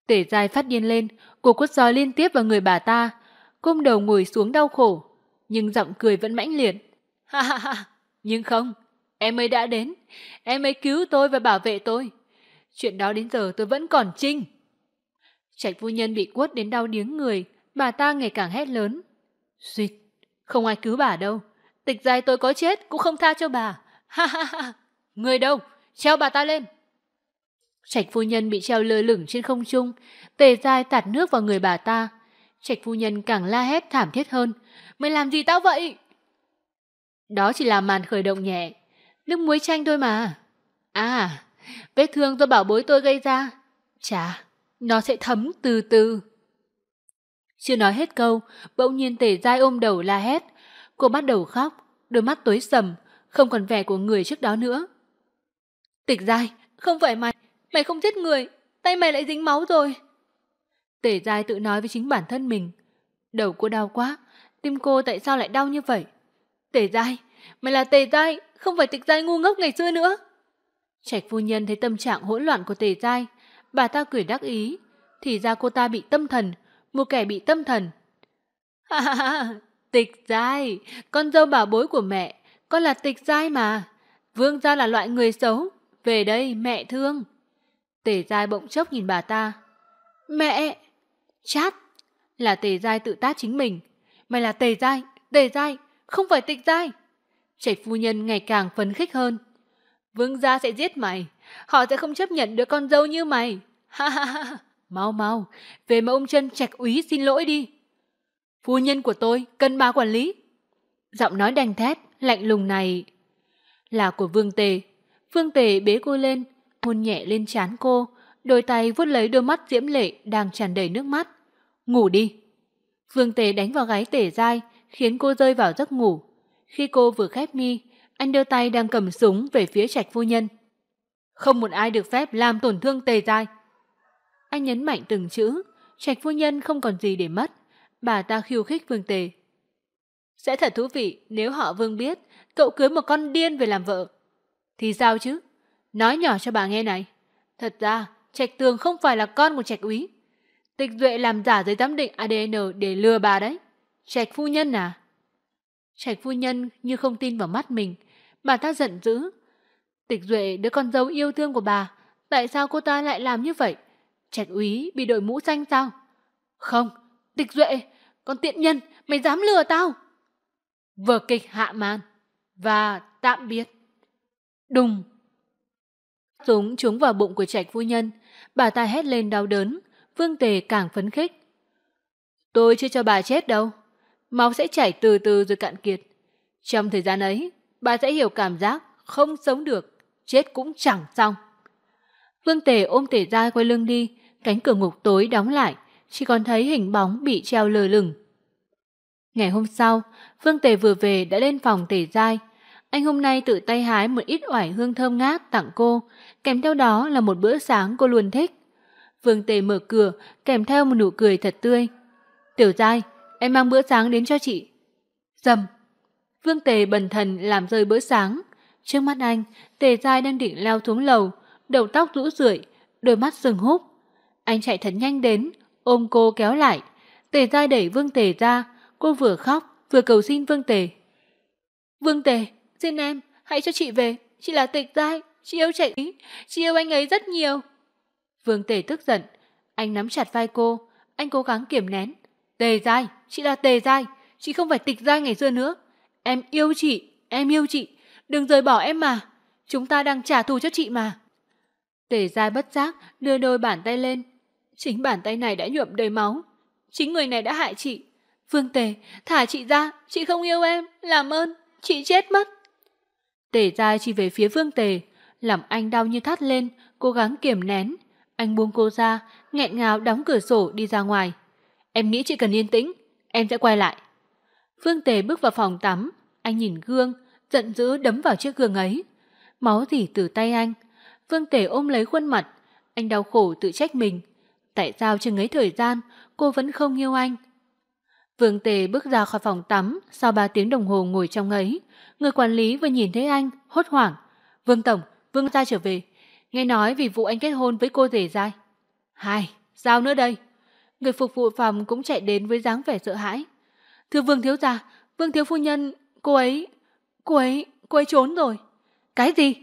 Tể dài phát điên lên, cô quất roi liên tiếp vào người bà ta, cung đầu ngồi xuống đau khổ, nhưng giọng cười vẫn mãnh liệt. Ha ha ha, nhưng không, Em ấy đã đến, em ấy cứu tôi và bảo vệ tôi. Chuyện đó đến giờ tôi vẫn còn trinh. Trạch phu nhân bị quất đến đau điếng người, bà ta ngày càng hét lớn. Xuyệt, không ai cứu bà đâu. Tịch dài tôi có chết cũng không tha cho bà. Ha ha ha, người đâu, treo bà ta lên. Trạch phu nhân bị treo lơ lửng trên không trung, tề dài tạt nước vào người bà ta. Trạch phu nhân càng la hét thảm thiết hơn. Mày làm gì tao vậy? Đó chỉ là màn khởi động nhẹ, Nước muối chanh thôi mà. À, vết thương do bảo bối tôi gây ra. Chà, nó sẽ thấm từ từ. Chưa nói hết câu, bỗng nhiên tể dai ôm đầu la hét. Cô bắt đầu khóc, đôi mắt tối sầm, không còn vẻ của người trước đó nữa. Tịch dai, không phải mày, mày không giết người, tay mày lại dính máu rồi. Tể dai tự nói với chính bản thân mình. Đầu cô đau quá, tim cô tại sao lại đau như vậy? Tể dai, mày là tề giai, không phải tịch giai ngu ngốc ngày xưa nữa. Trạch phu nhân thấy tâm trạng hỗn loạn của tề giai, bà ta cười đắc ý, thì ra cô ta bị tâm thần, một kẻ bị tâm thần. Ha ha ha, tịch giai, con dâu bảo bối của mẹ, con là tịch giai mà. Vương gia là loại người xấu, về đây mẹ thương. Tề giai bỗng chốc nhìn bà ta. Mẹ! Chát! Là tề giai tự tát chính mình. Mày là tề giai, tề giai, không phải tịch giai. Trạch phu nhân ngày càng phấn khích hơn. Vương gia sẽ giết mày, họ sẽ không chấp nhận đứa con dâu như mày. Ha ha ha, mau mau, về mà ông chân trạch úy xin lỗi đi. Phu nhân của tôi, cần bà quản lý. Giọng nói đành thét, lạnh lùng này là của Vương Tề. Vương Tề bế cô lên, hôn nhẹ lên trán cô, đôi tay vuốt lấy đôi mắt diễm lệ đang tràn đầy nước mắt. Ngủ đi. Vương Tề đánh vào gáy Tề dai, khiến cô rơi vào giấc ngủ. Khi cô vừa khép mi, anh đưa tay đang cầm súng về phía trạch phu nhân. Không một ai được phép làm tổn thương tề tai. Anh nhấn mạnh từng chữ, trạch phu nhân không còn gì để mất. Bà ta khiêu khích vương tề. Sẽ thật thú vị nếu họ vương biết cậu cưới một con điên về làm vợ. Thì sao chứ? Nói nhỏ cho bà nghe này. Thật ra, trạch tường không phải là con của trạch úy. Tịch Duệ làm giả giấy giám định ADN để lừa bà đấy. Trạch phu nhân à? Trạch phu nhân như không tin vào mắt mình. Bà ta giận dữ. Tịch Duệ đứa con dâu yêu thương của bà. Tại sao cô ta lại làm như vậy? Trạch úy bị đội mũ xanh sao? Không, Tịch Duệ, con tiện nhân, mày dám lừa tao. Vở kịch hạ màn và tạm biệt. Đùng. Súng trúng vào bụng của trạch phu nhân, bà ta hét lên đau đớn, vương tề càng phấn khích. Tôi chưa cho bà chết đâu máu sẽ chảy từ từ rồi cạn kiệt. Trong thời gian ấy, bà sẽ hiểu cảm giác không sống được, chết cũng chẳng xong. Vương Tề ôm Tề Gia quay lưng đi, cánh cửa ngục tối đóng lại, chỉ còn thấy hình bóng bị treo lơ lửng. Ngày hôm sau, Vương Tề vừa về đã lên phòng Tề Giai. Anh hôm nay tự tay hái một ít oải hương thơm ngát tặng cô, kèm theo đó là một bữa sáng cô luôn thích. Vương Tề mở cửa, kèm theo một nụ cười thật tươi. Tiểu Giai, em mang bữa sáng đến cho chị. Dầm. Vương Tề bần thần làm rơi bữa sáng. Trước mắt anh, Tề Giai đang định leo xuống lầu, đầu tóc rũ rượi, đôi mắt sừng húp. Anh chạy thật nhanh đến, ôm cô kéo lại. Tề Giai đẩy Vương Tề ra, cô vừa khóc vừa cầu xin Vương Tề. Vương Tề, xin em, hãy cho chị về, chị là tịch giai, chị yêu chạy ý, chị yêu anh ấy rất nhiều. Vương Tề tức giận, anh nắm chặt vai cô, anh cố gắng kiềm nén, Tề dai, chị là tề dai, chị không phải tịch dai ngày xưa nữa. Em yêu chị, em yêu chị, đừng rời bỏ em mà. Chúng ta đang trả thù cho chị mà. Tề dai bất giác đưa đôi bàn tay lên. Chính bàn tay này đã nhuộm đầy máu. Chính người này đã hại chị. Phương Tề, thả chị ra, chị không yêu em, làm ơn, chị chết mất. Tề dai chỉ về phía Phương Tề, làm anh đau như thắt lên, cố gắng kiềm nén. Anh buông cô ra, nghẹn ngào đóng cửa sổ đi ra ngoài. Em nghĩ chị cần yên tĩnh, em sẽ quay lại. Phương Tề bước vào phòng tắm, anh nhìn gương, giận dữ đấm vào chiếc gương ấy. Máu dỉ từ tay anh. Phương Tề ôm lấy khuôn mặt, anh đau khổ tự trách mình. Tại sao chừng ấy thời gian cô vẫn không yêu anh? Phương Tề bước ra khỏi phòng tắm sau 3 tiếng đồng hồ ngồi trong ấy. Người quản lý vừa nhìn thấy anh, hốt hoảng. Vương Tổng, Vương ra trở về. Nghe nói vì vụ anh kết hôn với cô rể dai. Hai, sao nữa đây? Người phục vụ phòng cũng chạy đến với dáng vẻ sợ hãi. Thưa Vương Thiếu Gia, Vương Thiếu Phu Nhân, cô ấy, cô ấy, cô ấy trốn rồi. Cái gì?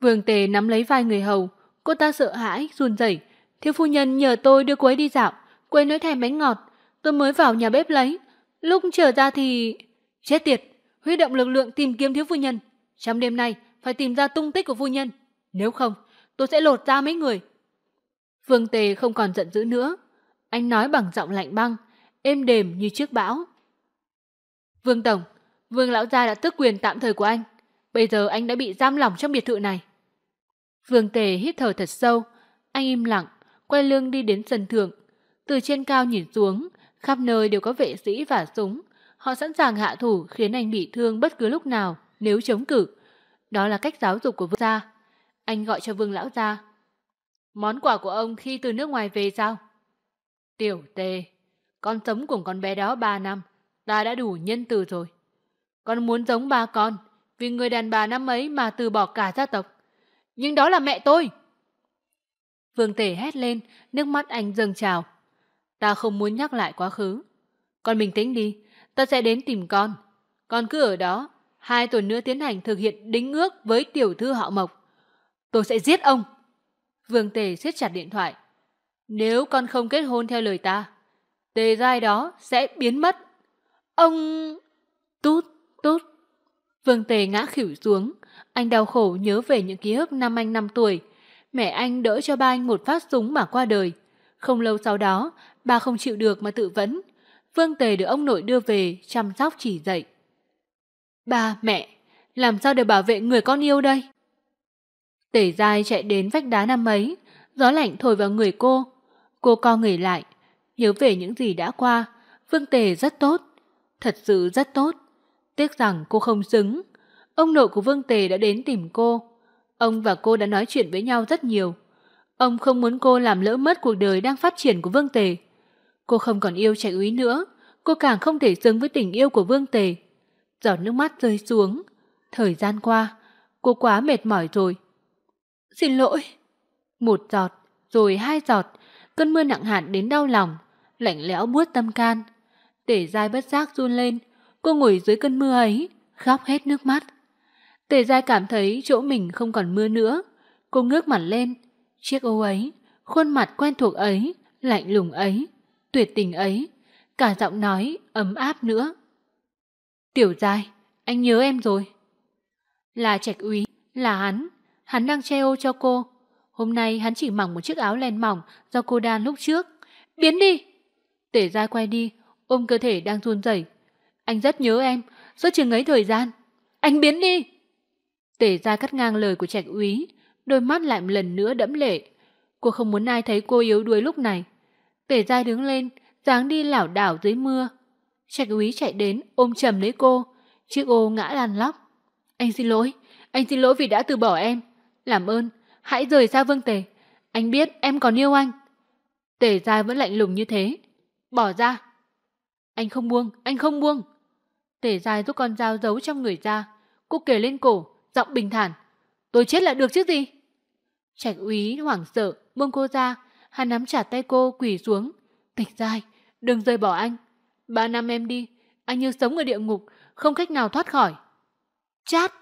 Vương Tề nắm lấy vai người hầu, cô ta sợ hãi, run rẩy. Thiếu Phu Nhân nhờ tôi đưa cô ấy đi dạo, cô ấy nói thèm bánh ngọt, tôi mới vào nhà bếp lấy. Lúc trở ra thì... Chết tiệt, huy động lực lượng tìm kiếm Thiếu Phu Nhân. Trong đêm nay, phải tìm ra tung tích của Phu Nhân. Nếu không, tôi sẽ lột ra mấy người. Vương Tề không còn giận dữ nữa, anh nói bằng giọng lạnh băng, êm đềm như trước bão. Vương Tổng, Vương Lão Gia đã tước quyền tạm thời của anh. Bây giờ anh đã bị giam lỏng trong biệt thự này. Vương Tề hít thở thật sâu, anh im lặng, quay lưng đi đến sân thượng. Từ trên cao nhìn xuống, khắp nơi đều có vệ sĩ và súng. Họ sẵn sàng hạ thủ khiến anh bị thương bất cứ lúc nào nếu chống cử. Đó là cách giáo dục của Vương Gia. Anh gọi cho Vương Lão Gia. Món quà của ông khi từ nước ngoài về sao? Tiểu tề, con sống cùng con bé đó ba năm, ta đã đủ nhân từ rồi. Con muốn giống ba con, vì người đàn bà năm ấy mà từ bỏ cả gia tộc. Nhưng đó là mẹ tôi. Vương Tể hét lên, nước mắt anh dâng trào. Ta không muốn nhắc lại quá khứ. Con bình tĩnh đi, ta sẽ đến tìm con. Con cứ ở đó, hai tuần nữa tiến hành thực hiện đính ước với tiểu thư họ Mộc. Tôi sẽ giết ông. Vương Tề siết chặt điện thoại, nếu con không kết hôn theo lời ta, tề giai đó sẽ biến mất. Ông... Tút, tút. Vương tề ngã khỉu xuống. Anh đau khổ nhớ về những ký ức năm anh 5 tuổi. Mẹ anh đỡ cho ba anh một phát súng mà qua đời. Không lâu sau đó, ba không chịu được mà tự vẫn. Vương tề được ông nội đưa về chăm sóc chỉ dạy. Ba, mẹ, làm sao để bảo vệ người con yêu đây? tề dai chạy đến vách đá năm ấy, gió lạnh thổi vào người cô Cô co người lại, nhớ về những gì đã qua, Vương Tề rất tốt, thật sự rất tốt. Tiếc rằng cô không xứng. Ông nội của Vương Tề đã đến tìm cô. Ông và cô đã nói chuyện với nhau rất nhiều. Ông không muốn cô làm lỡ mất cuộc đời đang phát triển của Vương Tề. Cô không còn yêu trẻ Úy nữa, cô càng không thể xứng với tình yêu của Vương Tề. Giọt nước mắt rơi xuống. Thời gian qua, cô quá mệt mỏi rồi. Xin lỗi. Một giọt, rồi hai giọt, cơn mưa nặng hạt đến đau lòng, lạnh lẽo buốt tâm can. Tề dai bất giác run lên, cô ngồi dưới cơn mưa ấy, khóc hết nước mắt. Tề dai cảm thấy chỗ mình không còn mưa nữa. Cô ngước mặt lên, chiếc ô ấy, khuôn mặt quen thuộc ấy, lạnh lùng ấy, tuyệt tình ấy, cả giọng nói ấm áp nữa. Tiểu dai, anh nhớ em rồi. Là trạch úy, là hắn, hắn đang che ô cho cô Hôm nay hắn chỉ mặc một chiếc áo len mỏng do cô đan lúc trước. Biến đi! Tể ra quay đi, ôm cơ thể đang run rẩy. Anh rất nhớ em, giữa chừng ấy thời gian. Anh biến đi! Tể ra cắt ngang lời của trạch úy, đôi mắt lại một lần nữa đẫm lệ. Cô không muốn ai thấy cô yếu đuối lúc này. Tể ra đứng lên, dáng đi lảo đảo dưới mưa. Trạch úy chạy đến, ôm chầm lấy cô. Chiếc ô ngã lăn lóc. Anh xin lỗi, anh xin lỗi vì đã từ bỏ em. Làm ơn, hãy rời xa Vương Tề. Anh biết em còn yêu anh. Tề Gia vẫn lạnh lùng như thế. Bỏ ra. Anh không buông, anh không buông. Tề Gia rút con dao giấu trong người ra. Cô kề lên cổ, giọng bình thản. Tôi chết là được chứ gì? Trạch úy hoảng sợ, buông cô ra. Hắn nắm chặt tay cô quỳ xuống. Tịch Gia, đừng rời bỏ anh. Ba năm em đi, anh như sống ở địa ngục, không cách nào thoát khỏi. Chát!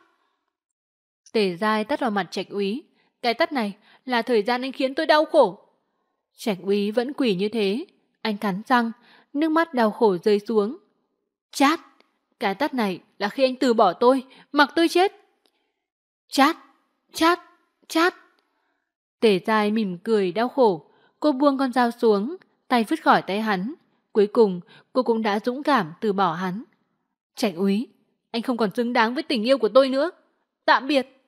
Tề Gia tát vào mặt trạch úy. Cái tắt này là thời gian anh khiến tôi đau khổ. Trạch úy vẫn quỳ như thế. Anh cắn răng, nước mắt đau khổ rơi xuống. Chát! Cái tắt này là khi anh từ bỏ tôi, mặc tôi chết. Chát! Chát! Chát! Tể dài mỉm cười đau khổ. Cô buông con dao xuống, tay vứt khỏi tay hắn. Cuối cùng, cô cũng đã dũng cảm từ bỏ hắn. Trạch úy, anh không còn xứng đáng với tình yêu của tôi nữa. Tạm biệt!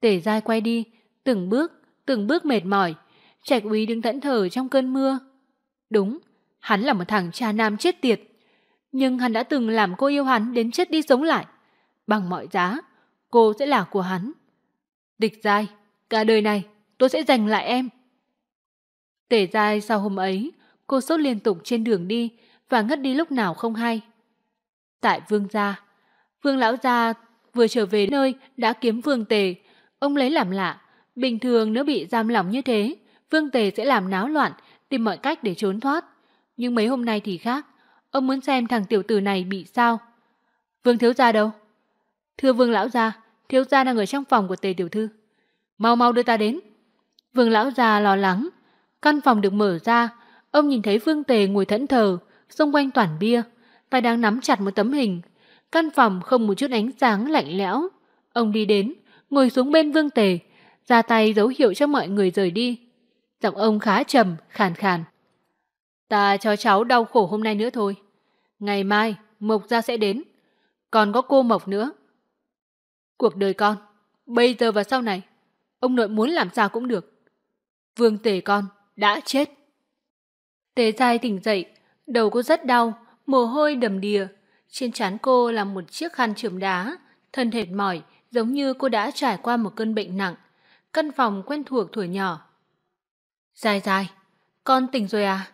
Tề dai quay đi, từng bước, từng bước mệt mỏi. Trạch úy đứng thẫn thờ trong cơn mưa. Đúng, hắn là một thằng cha nam chết tiệt. Nhưng hắn đã từng làm cô yêu hắn đến chết đi sống lại. Bằng mọi giá, cô sẽ là của hắn. Địch dai, cả đời này tôi sẽ giành lại em. Tề dai sau hôm ấy, cô sốt liên tục trên đường đi và ngất đi lúc nào không hay. Tại vương gia, vương lão gia vừa trở về nơi đã kiếm vương tề Ông lấy làm lạ, bình thường nếu bị giam lỏng như thế, Vương Tề sẽ làm náo loạn, tìm mọi cách để trốn thoát. Nhưng mấy hôm nay thì khác, ông muốn xem thằng tiểu tử này bị sao. Vương thiếu gia đâu? Thưa Vương lão gia, thiếu gia đang ở trong phòng của Tề tiểu thư. Mau mau đưa ta đến. Vương lão gia lo lắng, căn phòng được mở ra, ông nhìn thấy Vương Tề ngồi thẫn thờ, xung quanh toàn bia, tay đang nắm chặt một tấm hình. Căn phòng không một chút ánh sáng lạnh lẽo. Ông đi đến, ngồi xuống bên Vương Tề, ra tay dấu hiệu cho mọi người rời đi. Giọng ông khá trầm, khàn khàn. Ta cho cháu đau khổ hôm nay nữa thôi. Ngày mai, Mộc gia sẽ đến. Còn có cô Mộc nữa. Cuộc đời con, bây giờ và sau này, ông nội muốn làm sao cũng được. Vương Tề con, đã chết. Tề dai tỉnh dậy, đầu cô rất đau, mồ hôi đầm đìa. Trên trán cô là một chiếc khăn trườm đá, thân hệt mỏi, giống như cô đã trải qua một cơn bệnh nặng. Căn phòng quen thuộc thuở nhỏ. Dài dài, con tỉnh rồi à?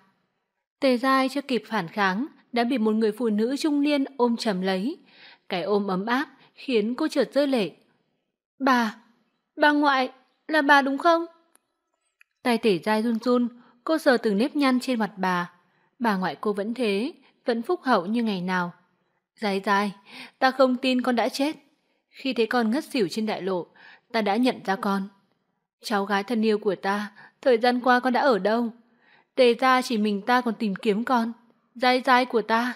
Tề Giai chưa kịp phản kháng, đã bị một người phụ nữ trung niên ôm chầm lấy. Cái ôm ấm áp khiến cô chợt rơi lệ. Bà, bà ngoại, là bà đúng không? Tay tể dai run run, cô sờ từng nếp nhăn trên mặt bà. Bà ngoại cô vẫn thế, vẫn phúc hậu như ngày nào. Dài dài, ta không tin con đã chết. Khi thấy con ngất xỉu trên đại lộ, ta đã nhận ra con. Cháu gái thân yêu của ta, thời gian qua con đã ở đâu? Tề ra chỉ mình ta còn tìm kiếm con, dai dai của ta.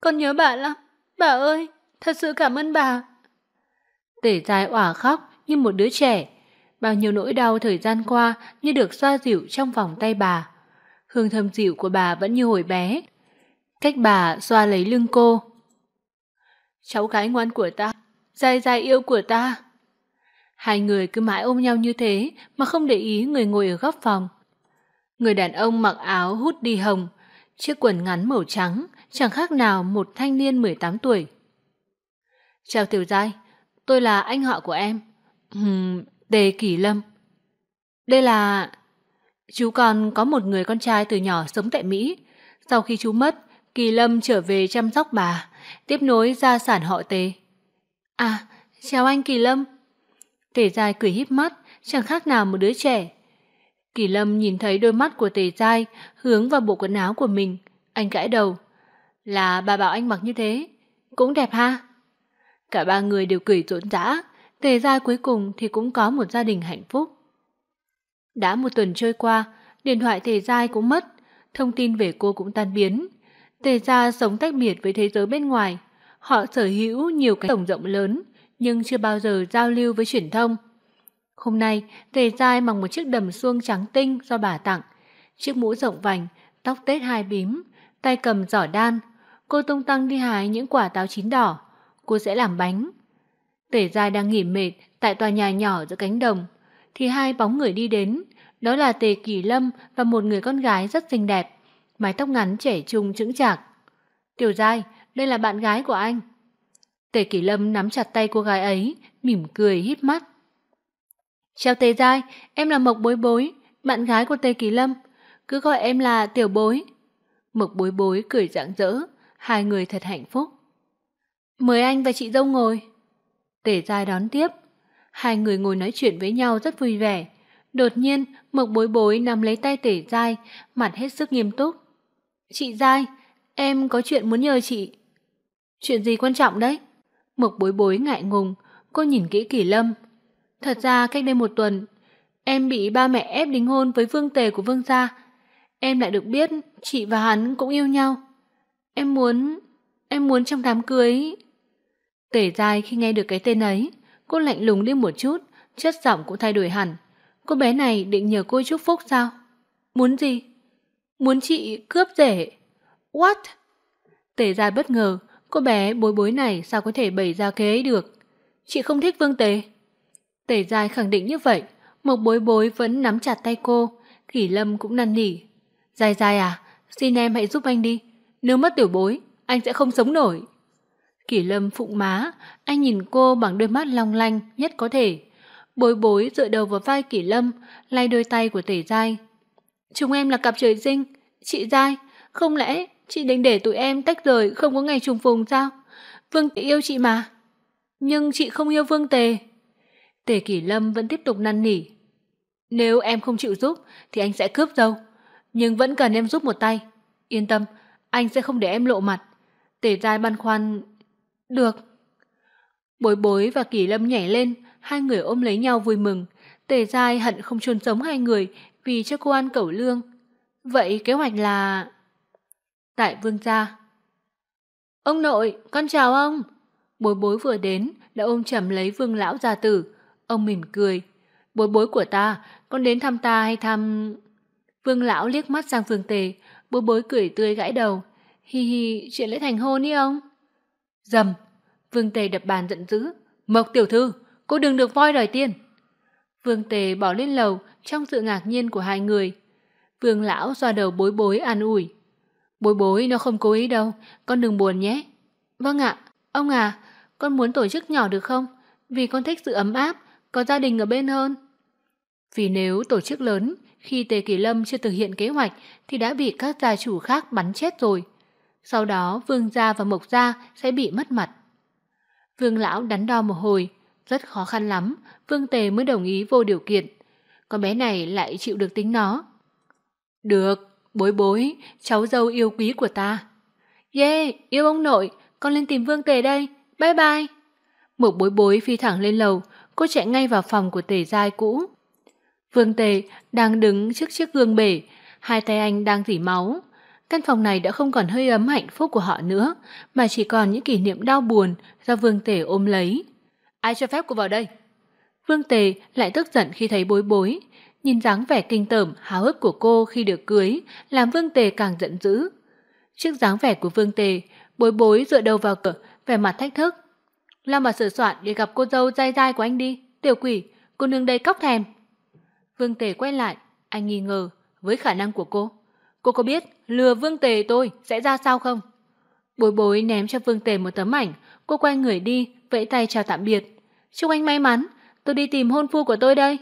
Con nhớ bà lắm, bà ơi, thật sự cảm ơn bà. Tề dài òa khóc như một đứa trẻ, bao nhiêu nỗi đau thời gian qua như được xoa dịu trong vòng tay bà. Hương thơm dịu của bà vẫn như hồi bé. Cách bà xoa lấy lưng cô. Cháu gái ngoan của ta, Dài dài yêu của ta. Hai người cứ mãi ôm nhau như thế mà không để ý người ngồi ở góc phòng. Người đàn ông mặc áo hút đi hồng, chiếc quần ngắn màu trắng, chẳng khác nào một thanh niên 18 tuổi. Chào Tiểu Giai, tôi là anh họ của em. Ừm, Tề Kỳ Lâm. Đây là... Chú còn có một người con trai từ nhỏ sống tại Mỹ. Sau khi chú mất, Kỳ Lâm trở về chăm sóc bà, tiếp nối gia sản họ Tề. À, chào anh Kỳ Lâm. Tề Giai cười híp mắt, chẳng khác nào một đứa trẻ. Kỳ Lâm nhìn thấy đôi mắt của Tề Giai hướng vào bộ quần áo của mình, anh gãi đầu. Là bà bảo anh mặc như thế, cũng đẹp ha. Cả ba người đều cười rộn rã, Tề Giai cuối cùng thì cũng có một gia đình hạnh phúc. Đã một tuần trôi qua, điện thoại Tề Giai cũng mất, thông tin về cô cũng tan biến. Tề Gia sống tách biệt với thế giới bên ngoài, Họ sở hữu nhiều cái tổng rộng lớn, nhưng chưa bao giờ giao lưu với truyền thông. Hôm nay, Tề Giai mặc một chiếc đầm suông trắng tinh do bà tặng, chiếc mũ rộng vành, tóc tết hai bím, tay cầm giỏ đan. Cô tung tăng đi hái những quả táo chín đỏ. Cô sẽ làm bánh. Tề Giai đang nghỉ mệt tại tòa nhà nhỏ giữa cánh đồng, thì hai bóng người đi đến. Đó là Tề Kỳ Lâm và một người con gái rất xinh đẹp, mái tóc ngắn trẻ trung chững chạc. Tiểu Giai, đây là bạn gái của anh. Tề Kỳ Lâm nắm chặt tay cô gái ấy, mỉm cười hít mắt. Chào Tề Giai, em là Mộc Bối Bối, bạn gái của Tề Kỳ Lâm. Cứ gọi em là Tiểu Bối. Mộc Bối Bối cười rạng rỡ, hai người thật hạnh phúc. Mời anh và chị dâu ngồi. Tề Giai đón tiếp. Hai người ngồi nói chuyện với nhau rất vui vẻ. Đột nhiên, Mộc Bối Bối nắm lấy tay Tề Giai, mặt hết sức nghiêm túc. Chị Giai, em có chuyện muốn nhờ chị. Chuyện gì quan trọng đấy? Mộc bối bối ngại ngùng, cô nhìn kỹ Kỳ Lâm. Thật ra cách đây một tuần, em bị ba mẹ ép đính hôn với vương tề của vương gia. Em lại được biết chị và hắn cũng yêu nhau. Em muốn... em muốn trong đám cưới... Tề dai khi nghe được cái tên ấy, cô lạnh lùng đi một chút, chất giọng cũng thay đổi hẳn. Cô bé này định nhờ cô chúc phúc sao? Muốn gì? Muốn chị cướp rể. What? Tề dai bất ngờ, Cô bé bối bối này sao có thể bày ra kế ấy được? Chị không thích Vương Tề. Tề Giai khẳng định như vậy, một bối bối vẫn nắm chặt tay cô, Kỷ Lâm cũng năn nỉ. Giai Giai à, xin em hãy giúp anh đi, nếu mất tiểu bối, anh sẽ không sống nổi. Kỷ Lâm phụng má, anh nhìn cô bằng đôi mắt long lanh nhất có thể. Bối bối dựa đầu vào vai Kỷ Lâm, lay đôi tay của Tề Giai. Chúng em là cặp trời sinh, chị Giai, không lẽ chị định để tụi em tách rời không có ngày trùng phùng sao? Vương Tề yêu chị mà. Nhưng chị không yêu Vương Tề. Tề Kỷ Lâm vẫn tiếp tục năn nỉ. Nếu em không chịu giúp thì anh sẽ cướp dâu, nhưng vẫn cần em giúp một tay. Yên tâm, anh sẽ không để em lộ mặt. Tề Giai băn khoăn, "Được." Bối Bối và Kỷ Lâm nhảy lên, hai người ôm lấy nhau vui mừng. Tề Giai hận không chôn sống hai người vì cho cô ăn cẩu lương. Vậy kế hoạch là tại vương gia. Ông nội, con chào ông. Bối bối vừa đến đã ôm chầm lấy vương lão gia tử. Ông mỉm cười. Bối bối của ta, con đến thăm ta hay thăm... Vương lão liếc mắt sang vương tề, bối bối cười tươi gãi đầu. Hi hi, chuyện lễ thành hôn ý ông. Dầm, vương tề đập bàn giận dữ. Mộc tiểu thư, cô đừng được voi đòi tiền. Vương tề bỏ lên lầu trong sự ngạc nhiên của hai người. Vương lão xoa đầu bối bối an ủi. Bối bối nó không cố ý đâu, con đừng buồn nhé. Vâng ạ, ông à, con muốn tổ chức nhỏ được không? Vì con thích sự ấm áp, có gia đình ở bên hơn. Vì nếu tổ chức lớn, khi Tề Kỳ Lâm chưa thực hiện kế hoạch thì đã bị các gia chủ khác bắn chết rồi. Sau đó Vương Gia và Mộc Gia sẽ bị mất mặt. Vương Lão đắn đo một hồi, rất khó khăn lắm, Vương Tề mới đồng ý vô điều kiện. Con bé này lại chịu được tính nó. Được, Bối bối, cháu dâu yêu quý của ta. Yeah, yêu ông nội, con lên tìm Vương Tề đây. Bye bye. Một bối bối phi thẳng lên lầu, cô chạy ngay vào phòng của Tề Giai cũ. Vương Tề đang đứng trước chiếc gương bể, hai tay anh đang rỉ máu. Căn phòng này đã không còn hơi ấm hạnh phúc của họ nữa, mà chỉ còn những kỷ niệm đau buồn do Vương Tề ôm lấy. Ai cho phép cô vào đây? Vương Tề lại tức giận khi thấy bối bối, Nhìn dáng vẻ kinh tởm, háo hức của cô khi được cưới, làm Vương Tề càng giận dữ. Trước dáng vẻ của Vương Tề, bối bối dựa đầu vào cửa, vẻ mặt thách thức. Làm mà sửa soạn để gặp cô dâu dai dai của anh đi, tiểu quỷ, cô nương đây cóc thèm. Vương Tề quay lại, anh nghi ngờ với khả năng của cô. Cô có biết lừa Vương Tề tôi sẽ ra sao không? Bối bối ném cho Vương Tề một tấm ảnh, cô quay người đi, vẫy tay chào tạm biệt. Chúc anh may mắn, tôi đi tìm hôn phu của tôi đây.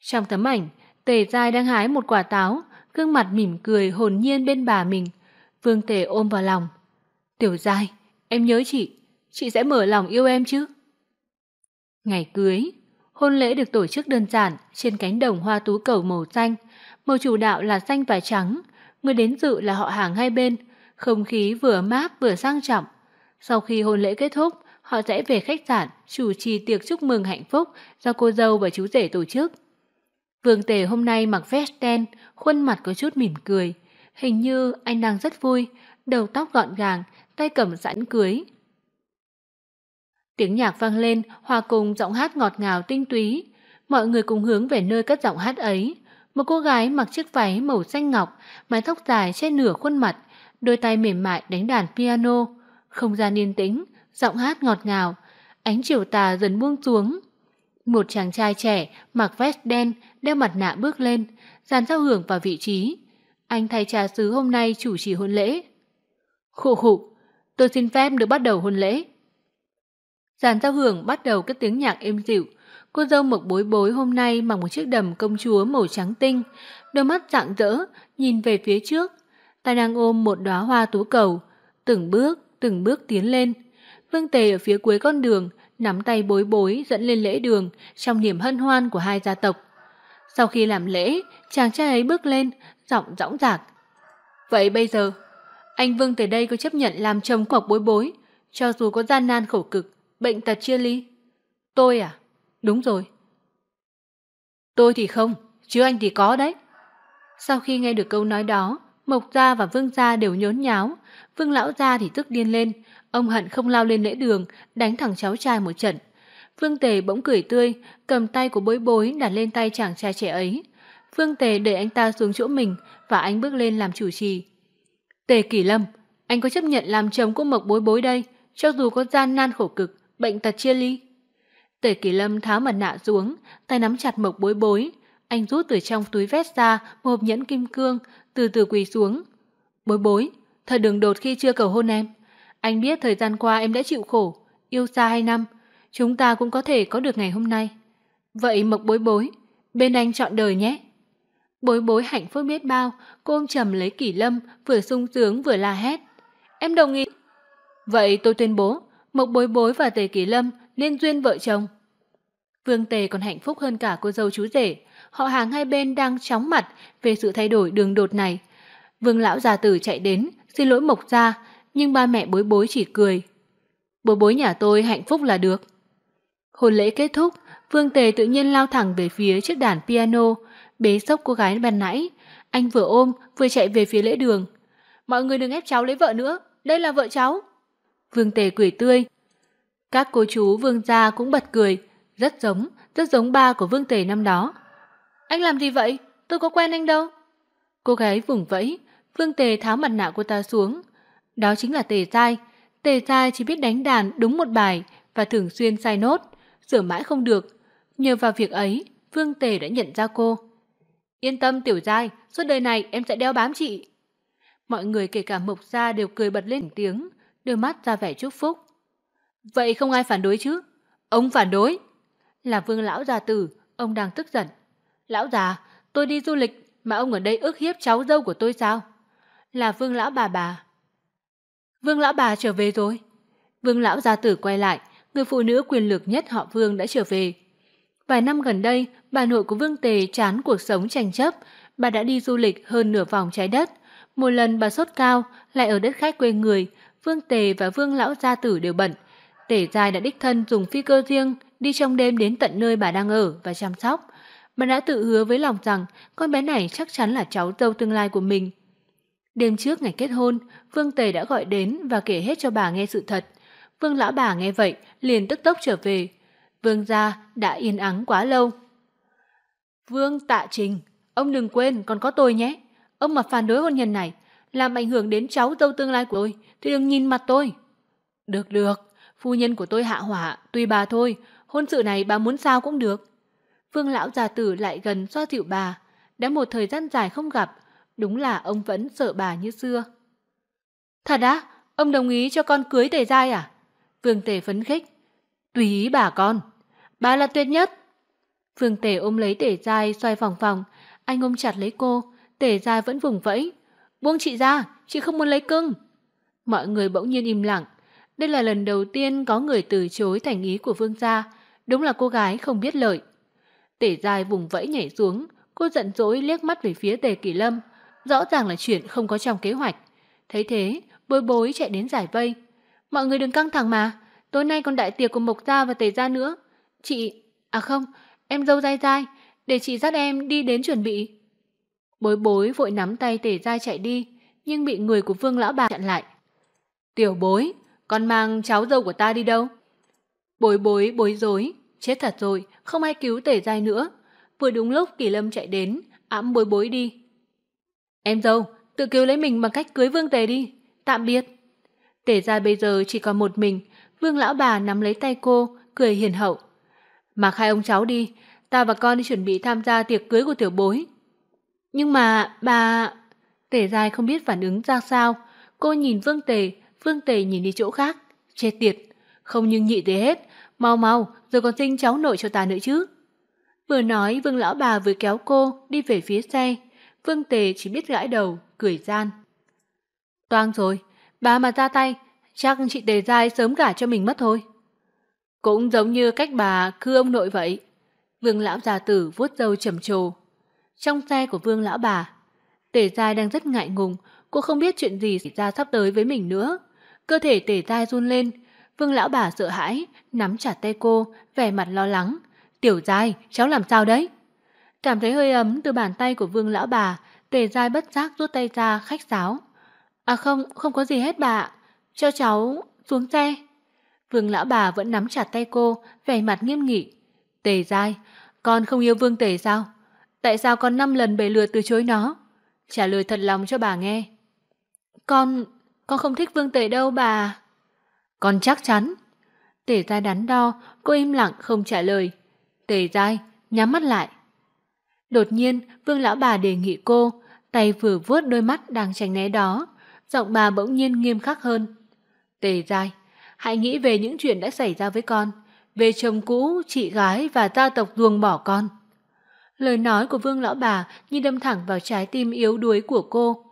Trong tấm ảnh, Tề Giai đang hái một quả táo, gương mặt mỉm cười hồn nhiên bên bà mình. Vương Tề ôm vào lòng. Tiểu Giai, em nhớ chị, chị sẽ mở lòng yêu em chứ? Ngày cưới, hôn lễ được tổ chức đơn giản trên cánh đồng hoa tú cầu màu xanh. Màu chủ đạo là xanh và trắng, người đến dự là họ hàng hai bên, không khí vừa mát vừa sang trọng. Sau khi hôn lễ kết thúc, họ sẽ về khách sạn chủ trì tiệc chúc mừng hạnh phúc do cô dâu và chú rể tổ chức. Vương Tề hôm nay mặc vest đen, khuôn mặt có chút mỉm cười. Hình như anh đang rất vui, đầu tóc gọn gàng, tay cầm sẵn cưới. Tiếng nhạc vang lên, hòa cùng giọng hát ngọt ngào tinh túy. Mọi người cùng hướng về nơi cất giọng hát ấy. Một cô gái mặc chiếc váy màu xanh ngọc, mái tóc dài che nửa khuôn mặt, đôi tay mềm mại đánh đàn piano. Không gian yên tĩnh, giọng hát ngọt ngào, ánh chiều tà dần buông xuống, một chàng trai trẻ mặc vest đen, đeo mặt nạ bước lên, dàn giao hưởng vào vị trí. Anh thay trà sứ hôm nay chủ trì hôn lễ. Khụ khụ, tôi xin phép được bắt đầu hôn lễ. Dàn giao hưởng bắt đầu cái tiếng nhạc êm dịu. Cô dâu mộc bối bối hôm nay mặc một chiếc đầm công chúa màu trắng tinh, đôi mắt rạng rỡ nhìn về phía trước. Tay đang ôm một đóa hoa tú cầu, từng bước, từng bước tiến lên. Vương Tề ở phía cuối con đường, nắm tay bối bối dẫn lên lễ đường trong niềm hân hoan của hai gia tộc. Sau khi làm lễ, chàng trai ấy bước lên, giọng rõng rạc. Vậy bây giờ, anh Vương tới đây có chấp nhận làm chồng của bối bối, cho dù có gian nan khổ cực, bệnh tật chia ly. Tôi à? Đúng rồi. Tôi thì không, chứ anh thì có đấy. Sau khi nghe được câu nói đó, Mộc Gia và Vương Gia đều nhốn nháo, Vương Lão Gia thì tức điên lên, ông hận không lao lên lễ đường, đánh thẳng cháu trai một trận. Phương Tề bỗng cười tươi, cầm tay của bối bối đặt lên tay chàng trai trẻ ấy. Phương Tề để anh ta xuống chỗ mình và anh bước lên làm chủ trì. Tề Kỷ Lâm, anh có chấp nhận làm chồng của Mộc Bối Bối đây, cho dù có gian nan khổ cực, bệnh tật chia ly. Tề Kỷ Lâm tháo mặt nạ xuống, tay nắm chặt Mộc Bối Bối, anh rút từ trong túi vest ra một hộp nhẫn kim cương, từ từ quỳ xuống. "Bối Bối, thật đường đột khi chưa cầu hôn em." Anh biết thời gian qua em đã chịu khổ, yêu xa hai năm, chúng ta cũng có thể có được ngày hôm nay. Vậy Mộc Bối Bối, bên anh chọn đời nhé. Bối Bối hạnh phúc biết bao, cô ôm chầm lấy Kỷ Lâm, vừa sung sướng vừa la hét. Em đồng ý. Vậy tôi tuyên bố, Mộc Bối Bối và Tề Kỷ Lâm nên duyên vợ chồng. Vương Tề còn hạnh phúc hơn cả cô dâu chú rể, họ hàng hai bên đang chóng mặt về sự thay đổi đường đột này. Vương lão già tử chạy đến, xin lỗi Mộc gia, nhưng ba mẹ bối bối chỉ cười. Bối bối nhà tôi hạnh phúc là được. Hôn lễ kết thúc, Vương Tề tự nhiên lao thẳng về phía chiếc đàn piano, bế sốc cô gái ban nãy. Anh vừa ôm, vừa chạy về phía lễ đường. Mọi người đừng ép cháu lấy vợ nữa, đây là vợ cháu. Vương Tề cười tươi. Các cô chú Vương gia cũng bật cười, rất giống, rất giống ba của Vương Tề năm đó. Anh làm gì vậy? Tôi có quen anh đâu. Cô gái vùng vẫy, Vương Tề tháo mặt nạ của ta xuống, đó chính là tề dai. Tề dai chỉ biết đánh đàn đúng một bài và thường xuyên sai nốt, sửa mãi không được. Nhờ vào việc ấy, Vương Tề đã nhận ra cô. Yên tâm tiểu dai, suốt đời này em sẽ đeo bám chị. Mọi người kể cả Mộc Gia đều cười bật lên tiếng, đôi mắt ra vẻ chúc phúc. Vậy không ai phản đối chứ? Ông phản đối. Là vương lão già tử, ông đang tức giận. Lão già, tôi đi du lịch mà ông ở đây ước hiếp cháu dâu của tôi sao? Là vương lão bà bà, Vương lão bà trở về rồi. Vương lão gia tử quay lại, người phụ nữ quyền lực nhất họ Vương đã trở về. Vài năm gần đây, bà nội của Vương Tề chán cuộc sống tranh chấp, bà đã đi du lịch hơn nửa vòng trái đất. Một lần bà sốt cao, lại ở đất khách quê người, Vương Tề và Vương lão gia tử đều bận. Tề Giai đã đích thân dùng phi cơ riêng đi trong đêm đến tận nơi bà đang ở và chăm sóc. Bà đã tự hứa với lòng rằng con bé này chắc chắn là cháu dâu tương lai của mình. Đêm trước ngày kết hôn, Vương Tề đã gọi đến và kể hết cho bà nghe sự thật. Vương lão bà nghe vậy, liền tức tốc trở về. Vương gia đã yên ắng quá lâu. Vương tạ trình, ông đừng quên còn có tôi nhé. Ông mà phản đối hôn nhân này, làm ảnh hưởng đến cháu dâu tương lai của tôi, thì đừng nhìn mặt tôi. Được được, phu nhân của tôi hạ hỏa, tùy bà thôi, hôn sự này bà muốn sao cũng được. Vương lão già tử lại gần xoa dịu bà. Đã một thời gian dài không gặp, Đúng là ông vẫn sợ bà như xưa. Thật á? Ông đồng ý cho con cưới tề giai à? Phương Tề phấn khích. Tùy ý bà con. Bà là tuyệt nhất. Phương Tề ôm lấy tề giai xoay vòng vòng. Anh ôm chặt lấy cô. Tề giai vẫn vùng vẫy. Buông chị ra, chị không muốn lấy cưng. Mọi người bỗng nhiên im lặng. Đây là lần đầu tiên có người từ chối thành ý của Vương gia. Đúng là cô gái không biết lợi. Tề giai vùng vẫy nhảy xuống. Cô giận dỗi liếc mắt về phía tề kỷ lâm. Rõ ràng là chuyện không có trong kế hoạch. Thấy thế, bối bối chạy đến giải vây. Mọi người đừng căng thẳng mà, tối nay còn đại tiệc của Mộc Gia và Tề Gia nữa. Chị, à không, em dâu dai dai, để chị dắt em đi đến chuẩn bị. Bối bối vội nắm tay Tề Gia chạy đi, nhưng bị người của Vương Lão Bà chặn lại. Tiểu bối, con mang cháu dâu của ta đi đâu? Bối bối bối rối, chết thật rồi, không ai cứu Tề Gia nữa. Vừa đúng lúc Kỳ Lâm chạy đến, ẵm bối bối đi. Em dâu, tự cứu lấy mình bằng cách cưới Vương Tề đi. Tạm biệt. Tề gia bây giờ chỉ còn một mình, Vương lão bà nắm lấy tay cô, cười hiền hậu. mà khai ông cháu đi, ta và con đi chuẩn bị tham gia tiệc cưới của tiểu bối. Nhưng mà bà... Tề gia không biết phản ứng ra sao. Cô nhìn Vương Tề, Vương Tề nhìn đi chỗ khác. Chết tiệt, không nhưng nhị thế hết. Mau mau, rồi còn sinh cháu nội cho ta nữa chứ. Vừa nói, Vương lão bà vừa kéo cô đi về phía xe. Vương Tề chỉ biết gãi đầu, cười gian. Toang rồi, bà mà ra tay, chắc chị Tề Giai sớm gả cho mình mất thôi. Cũng giống như cách bà cư ông nội vậy. Vương lão già tử vuốt râu trầm trồ. Trong xe của vương lão bà, Tề Giai đang rất ngại ngùng, cô không biết chuyện gì xảy ra sắp tới với mình nữa. Cơ thể Tề Giai run lên, vương lão bà sợ hãi, nắm chặt tay cô, vẻ mặt lo lắng. Tiểu Giai, cháu làm sao đấy? cảm thấy hơi ấm từ bàn tay của vương lão bà, tề dai bất giác rút tay ra khách sáo. À không, không có gì hết bà cho cháu xuống xe. Vương lão bà vẫn nắm chặt tay cô, vẻ mặt nghiêm nghị. Tề dai, con không yêu vương tề sao? Tại sao con năm lần bề lừa từ chối nó? Trả lời thật lòng cho bà nghe. Con, con không thích vương tề đâu bà. Con chắc chắn. Tề dai đắn đo, cô im lặng không trả lời. Tề dai, nhắm mắt lại. Đột nhiên, Vương lão bà đề nghị cô, tay vừa vuốt đôi mắt đang tránh né đó, giọng bà bỗng nhiên nghiêm khắc hơn. Tề Rai, hãy nghĩ về những chuyện đã xảy ra với con, về chồng cũ, chị gái và gia tộc ruồng bỏ con. Lời nói của Vương lão bà như đâm thẳng vào trái tim yếu đuối của cô.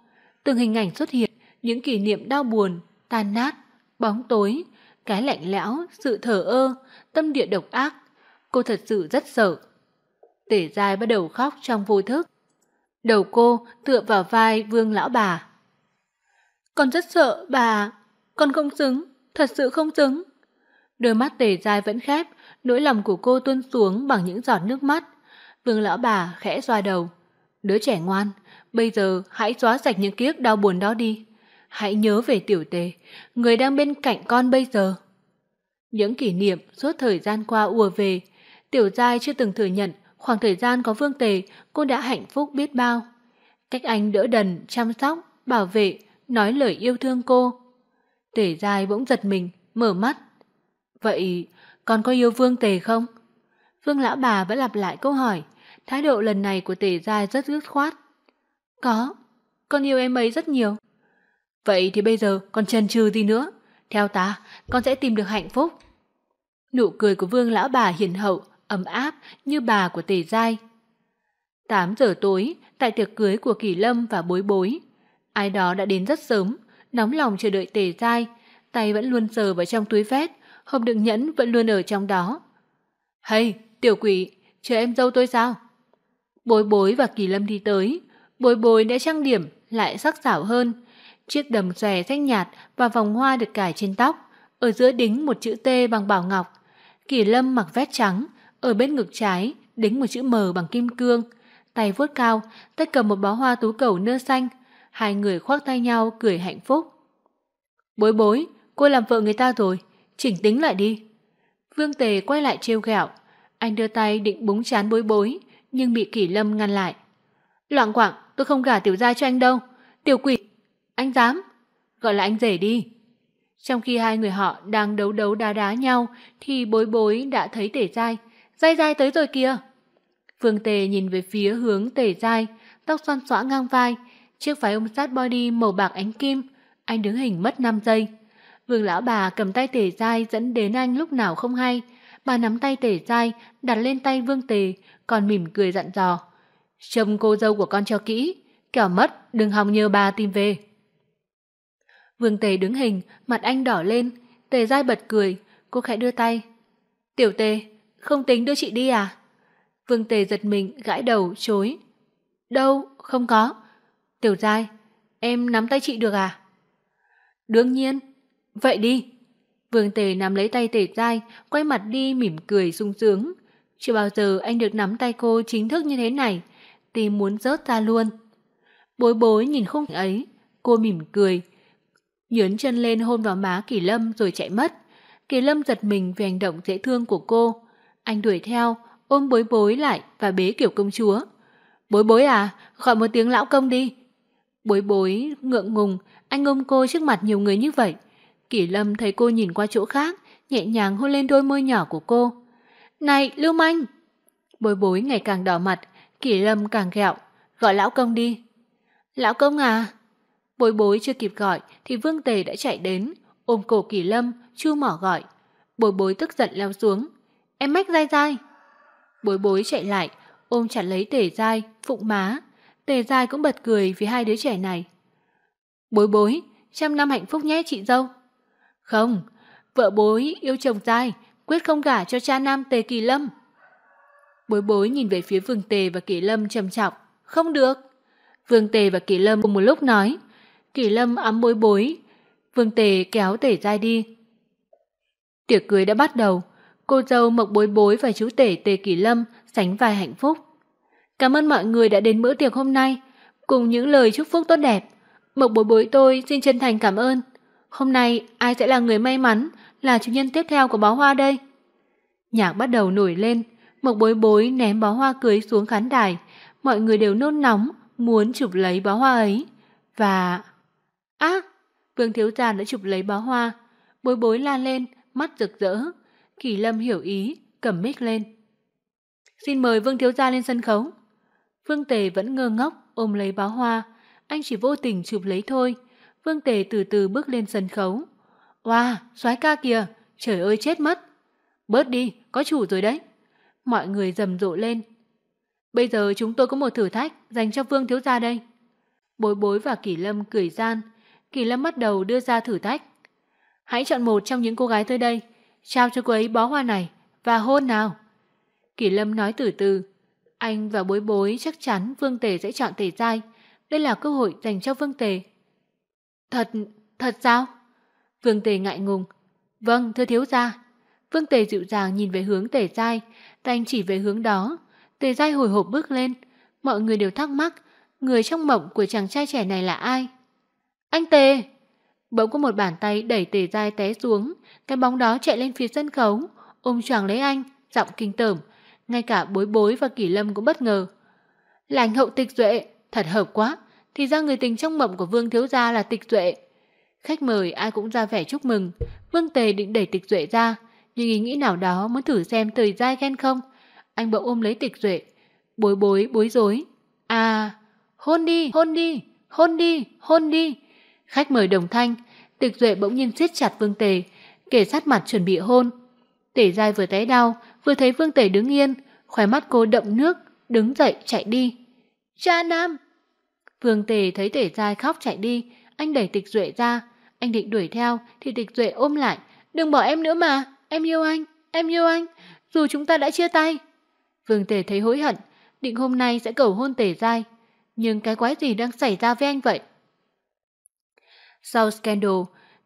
Từng hình ảnh xuất hiện, những kỷ niệm đau buồn, tan nát, bóng tối, cái lạnh lẽo, sự thở ơ, tâm địa độc ác. Cô thật sự rất sợ. Tể dai bắt đầu khóc trong vô thức. Đầu cô tựa vào vai vương lão bà. Con rất sợ bà, con không xứng, thật sự không xứng. Đôi mắt tề dai vẫn khép, nỗi lòng của cô tuôn xuống bằng những giọt nước mắt. Vương lão bà khẽ xoa đầu. Đứa trẻ ngoan, bây giờ hãy xóa sạch những kiếp đau buồn đó đi. Hãy nhớ về tiểu tề, người đang bên cạnh con bây giờ. Những kỷ niệm suốt thời gian qua ùa về, tiểu giai chưa từng thừa nhận Khoảng thời gian có Vương Tề, cô đã hạnh phúc biết bao. Cách anh đỡ đần, chăm sóc, bảo vệ, nói lời yêu thương cô. Tề Giai bỗng giật mình, mở mắt. Vậy con có yêu Vương Tề không? Vương lão bà vẫn lặp lại câu hỏi, thái độ lần này của Tề Giai rất dứt khoát. Có, con yêu em ấy rất nhiều. Vậy thì bây giờ con chần chừ gì nữa? Theo ta, con sẽ tìm được hạnh phúc. Nụ cười của Vương lão bà hiền hậu, ấm áp như bà của Tề Giai. 8 giờ tối, tại tiệc cưới của Kỳ Lâm và Bối Bối, ai đó đã đến rất sớm, nóng lòng chờ đợi Tề Giai, tay vẫn luôn sờ vào trong túi vét, hộp đựng nhẫn vẫn luôn ở trong đó. "Hey, tiểu quỷ, chờ em dâu tôi sao?" Bối Bối và Kỳ Lâm đi tới, Bối Bối đã trang điểm lại sắc sảo hơn, chiếc đầm xòe xanh nhạt và vòng hoa được cài trên tóc, ở giữa đính một chữ T bằng bảo ngọc. Kỳ Lâm mặc vét trắng, ở bên ngực trái, đính một chữ M bằng kim cương. Tay vuốt cao, tay cầm một bó hoa tú cầu nơ xanh. Hai người khoác tay nhau, cười hạnh phúc. Bối bối, cô làm vợ người ta rồi, chỉnh tính lại đi. Vương Tề quay lại trêu ghẹo. Anh đưa tay định búng chán bối bối, nhưng bị Kỷ Lâm ngăn lại. Loạn quảng, tôi không gả tiểu gia cho anh đâu. Tiểu quỷ, anh dám. Gọi là anh rể đi. Trong khi hai người họ đang đấu đấu đá đá nhau thì bối bối đã thấy tề gia dai dai tới rồi kìa. Phương Tề nhìn về phía hướng Tề dai, tóc xoăn xõa ngang vai, chiếc váy ôm sát body màu bạc ánh kim. Anh đứng hình mất 5 giây. Vương lão bà cầm tay Tề dai dẫn đến anh lúc nào không hay. Bà nắm tay Tề dai, đặt lên tay Vương Tề, còn mỉm cười dặn dò. Trông cô dâu của con cho kỹ, kẻo mất, đừng hòng nhờ bà tìm về. Vương Tề đứng hình, mặt anh đỏ lên, Tề dai bật cười, cô khẽ đưa tay. Tiểu Tề, không tính đưa chị đi à? Vương Tề giật mình, gãi đầu, chối. Đâu, không có. Tiểu Giai, em nắm tay chị được à? Đương nhiên. Vậy đi. Vương Tề nắm lấy tay Tề Giai, quay mặt đi mỉm cười sung sướng. Chưa bao giờ anh được nắm tay cô chính thức như thế này, tìm muốn rớt ra luôn. Bối bối nhìn khung ấy, cô mỉm cười. Nhớn chân lên hôn vào má Kỳ Lâm rồi chạy mất. Kỳ Lâm giật mình về hành động dễ thương của cô. Anh đuổi theo, ôm bối bối lại và bế kiểu công chúa. Bối bối à, gọi một tiếng lão công đi. Bối bối, ngượng ngùng, anh ôm cô trước mặt nhiều người như vậy. Kỷ Lâm thấy cô nhìn qua chỗ khác, nhẹ nhàng hôn lên đôi môi nhỏ của cô. Này, Lưu Manh! Bối bối ngày càng đỏ mặt, Kỷ Lâm càng gẹo gọi lão công đi. Lão công à! Bối bối chưa kịp gọi thì Vương Tề đã chạy đến, ôm cổ Kỷ Lâm, chu mỏ gọi. Bối bối tức giận leo xuống, Em mách dai dai. Bối bối chạy lại, ôm chặt lấy tề dai, phụng má. Tề dai cũng bật cười vì hai đứa trẻ này. Bối bối, trăm năm hạnh phúc nhé chị dâu. Không, vợ bối yêu chồng dai, quyết không gả cho cha nam tề kỳ lâm. Bối bối nhìn về phía Vương Tề và Kỳ Lâm trầm trọng. Không được. Vương Tề và Kỳ Lâm cùng một lúc nói. Kỳ Lâm ấm bối bối. Vương Tề kéo Tề dai đi. Tiệc cưới đã bắt đầu cô dâu Mộc Bối Bối và chú tể Tề Kỳ Lâm sánh vai hạnh phúc. Cảm ơn mọi người đã đến bữa tiệc hôm nay, cùng những lời chúc phúc tốt đẹp. Mộc Bối Bối tôi xin chân thành cảm ơn. Hôm nay ai sẽ là người may mắn là chủ nhân tiếp theo của bó hoa đây? Nhạc bắt đầu nổi lên, Mộc Bối Bối ném bó hoa cưới xuống khán đài, mọi người đều nôn nóng muốn chụp lấy bó hoa ấy. Và á, Vương Thiếu Gia đã chụp lấy bó hoa, Bối Bối la lên, mắt rực rỡ, Kỳ Lâm hiểu ý, cầm mic lên. Xin mời Vương Thiếu Gia lên sân khấu. Vương Tề vẫn ngơ ngốc, ôm lấy báo hoa. Anh chỉ vô tình chụp lấy thôi. Vương Tề từ từ bước lên sân khấu. Wow, soái ca kìa, trời ơi chết mất. Bớt đi, có chủ rồi đấy. Mọi người rầm rộ lên. Bây giờ chúng tôi có một thử thách dành cho Vương Thiếu Gia đây. Bối bối và Kỳ Lâm cười gian. Kỳ Lâm bắt đầu đưa ra thử thách. Hãy chọn một trong những cô gái tới đây trao cho cô ấy bó hoa này và hôn nào. Kỷ Lâm nói từ từ, anh và bối bối chắc chắn Vương Tề sẽ chọn Tề Giai. Đây là cơ hội dành cho Vương Tề. Thật, thật sao? Vương Tề ngại ngùng. Vâng, thưa thiếu gia. Vương Tề dịu dàng nhìn về hướng Tề Giai, tay chỉ về hướng đó. Tề Giai hồi hộp bước lên. Mọi người đều thắc mắc, người trong mộng của chàng trai trẻ này là ai? Anh Tề! Bỗng có một bàn tay đẩy tề dai té xuống, cái bóng đó chạy lên phía sân khấu, ôm choàng lấy anh, giọng kinh tởm. Ngay cả bối bối và kỷ lâm cũng bất ngờ. Là anh hậu tịch duệ, thật hợp quá. Thì ra người tình trong mộng của Vương Thiếu Gia là tịch duệ. Khách mời ai cũng ra vẻ chúc mừng. Vương Tề định đẩy tịch duệ ra, nhưng ý nghĩ nào đó muốn thử xem tề dai ghen không. Anh bỗng ôm lấy tịch duệ. Bối bối, bối rối. À, hôn đi, hôn đi, hôn đi, hôn đi. Khách mời đồng thanh, tịch duệ bỗng nhiên siết chặt vương tề, kể sát mặt chuẩn bị hôn. Tể dai vừa té đau, vừa thấy vương tề đứng yên, khóe mắt cô đậm nước, đứng dậy chạy đi. Cha Nam! Vương tề thấy tể dai khóc chạy đi, anh đẩy tịch duệ ra. Anh định đuổi theo thì tịch duệ ôm lại. Đừng bỏ em nữa mà, em yêu anh, em yêu anh, dù chúng ta đã chia tay. Vương tề thấy hối hận, định hôm nay sẽ cầu hôn tể dai. Nhưng cái quái gì đang xảy ra với anh vậy? Sau scandal,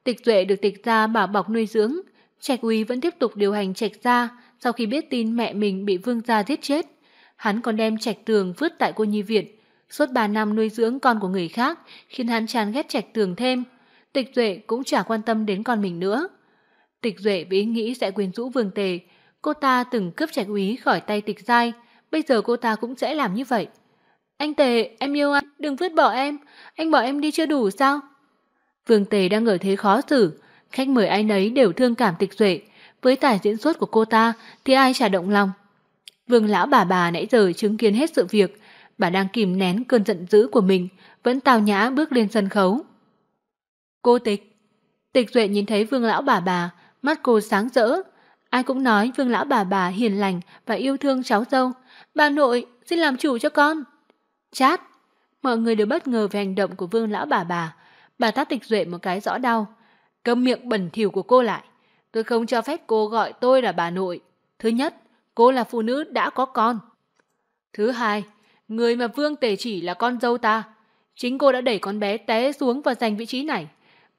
tịch tuệ được tịch gia bảo bọc nuôi dưỡng, Trạch Uy vẫn tiếp tục điều hành Trạch gia sau khi biết tin mẹ mình bị Vương gia giết chết. Hắn còn đem Trạch Tường vứt tại cô nhi viện, suốt 3 năm nuôi dưỡng con của người khác, khiến hắn chán ghét Trạch Tường thêm. Tịch Duệ cũng chả quan tâm đến con mình nữa. Tịch Duệ với ý nghĩ sẽ quyến rũ Vương Tề, cô ta từng cướp Trạch Úy khỏi tay Tịch Giai, bây giờ cô ta cũng sẽ làm như vậy. Anh Tề, em yêu anh, đừng vứt bỏ em, anh bỏ em đi chưa đủ sao? Vương Tề đang ở thế khó xử, khách mời ai nấy đều thương cảm tịch duệ, với tài diễn xuất của cô ta thì ai chả động lòng. Vương lão bà bà nãy giờ chứng kiến hết sự việc, bà đang kìm nén cơn giận dữ của mình, vẫn tào nhã bước lên sân khấu. Cô Tịch. Tịch Duệ nhìn thấy Vương lão bà bà, mắt cô sáng rỡ, ai cũng nói Vương lão bà bà hiền lành và yêu thương cháu dâu. "Bà nội, xin làm chủ cho con." Chát. Mọi người đều bất ngờ về hành động của Vương lão bà bà, Bà thắt tịch duệ một cái rõ đau. Câm miệng bẩn thỉu của cô lại. Tôi không cho phép cô gọi tôi là bà nội. Thứ nhất, cô là phụ nữ đã có con. Thứ hai, người mà Vương Tề chỉ là con dâu ta. Chính cô đã đẩy con bé té xuống và giành vị trí này.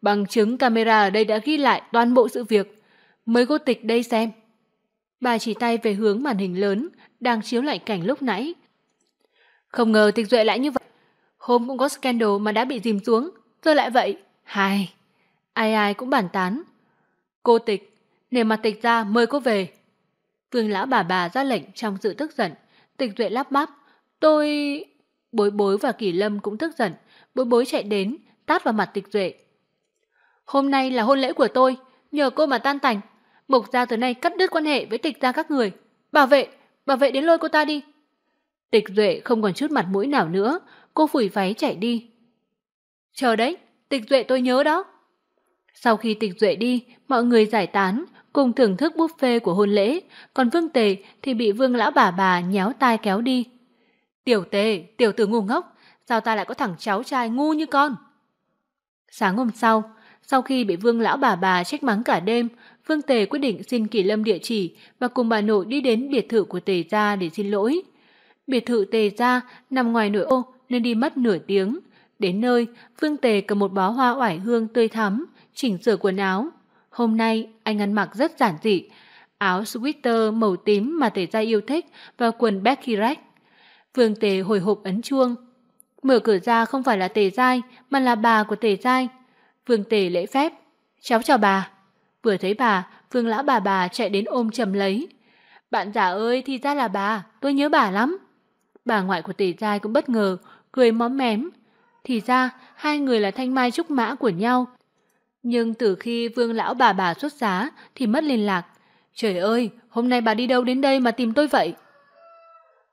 Bằng chứng camera ở đây đã ghi lại toàn bộ sự việc. mời cô tịch đây xem. Bà chỉ tay về hướng màn hình lớn đang chiếu lại cảnh lúc nãy. Không ngờ tịch duệ lại như vậy. Hôm cũng có scandal mà đã bị dìm xuống. Giờ lại vậy, hai. Ai ai cũng bàn tán. Cô tịch, nề mặt tịch ra mời cô về. Vương lão bà bà ra lệnh trong sự tức giận. Tịch duệ lắp bắp. Tôi... Bối bối và kỷ lâm cũng tức giận. Bối bối chạy đến, tát vào mặt tịch duệ. Hôm nay là hôn lễ của tôi, nhờ cô mà tan tành. Mục gia từ nay cắt đứt quan hệ với tịch gia các người. Bảo vệ, bảo vệ đến lôi cô ta đi. Tịch Duệ không còn chút mặt mũi nào nữa, cô phủi váy chạy đi. Chờ đấy, tịch duệ tôi nhớ đó. Sau khi tịch duệ đi, mọi người giải tán, cùng thưởng thức buffet của hôn lễ, còn Vương Tề thì bị Vương lão bà bà nhéo tai kéo đi. "Tiểu Tề, tiểu tử ngu ngốc, sao ta lại có thằng cháu trai ngu như con?" Sáng hôm sau, sau khi bị Vương lão bà bà trách mắng cả đêm, Vương Tề quyết định xin kỷ Lâm địa chỉ và cùng bà nội đi đến biệt thự của Tề gia để xin lỗi. Biệt thự Tề gia nằm ngoài nội ô nên đi mất nửa tiếng. Đến nơi, Vương Tề cầm một bó hoa oải hương tươi thắm, chỉnh sửa quần áo. Hôm nay, anh ăn mặc rất giản dị, áo sweater màu tím mà Tề gia yêu thích và quần Beckirac. Vương Tề hồi hộp ấn chuông. Mở cửa ra không phải là Tề gia mà là bà của Tề gia. Vương Tề lễ phép. Cháu chào bà. Vừa thấy bà, Vương lão bà bà chạy đến ôm chầm lấy. Bạn giả ơi, thì ra là bà, tôi nhớ bà lắm. Bà ngoại của Tề gia cũng bất ngờ, cười móm mém, thì ra, hai người là thanh mai trúc mã của nhau. Nhưng từ khi vương lão bà bà xuất giá thì mất liên lạc. Trời ơi, hôm nay bà đi đâu đến đây mà tìm tôi vậy?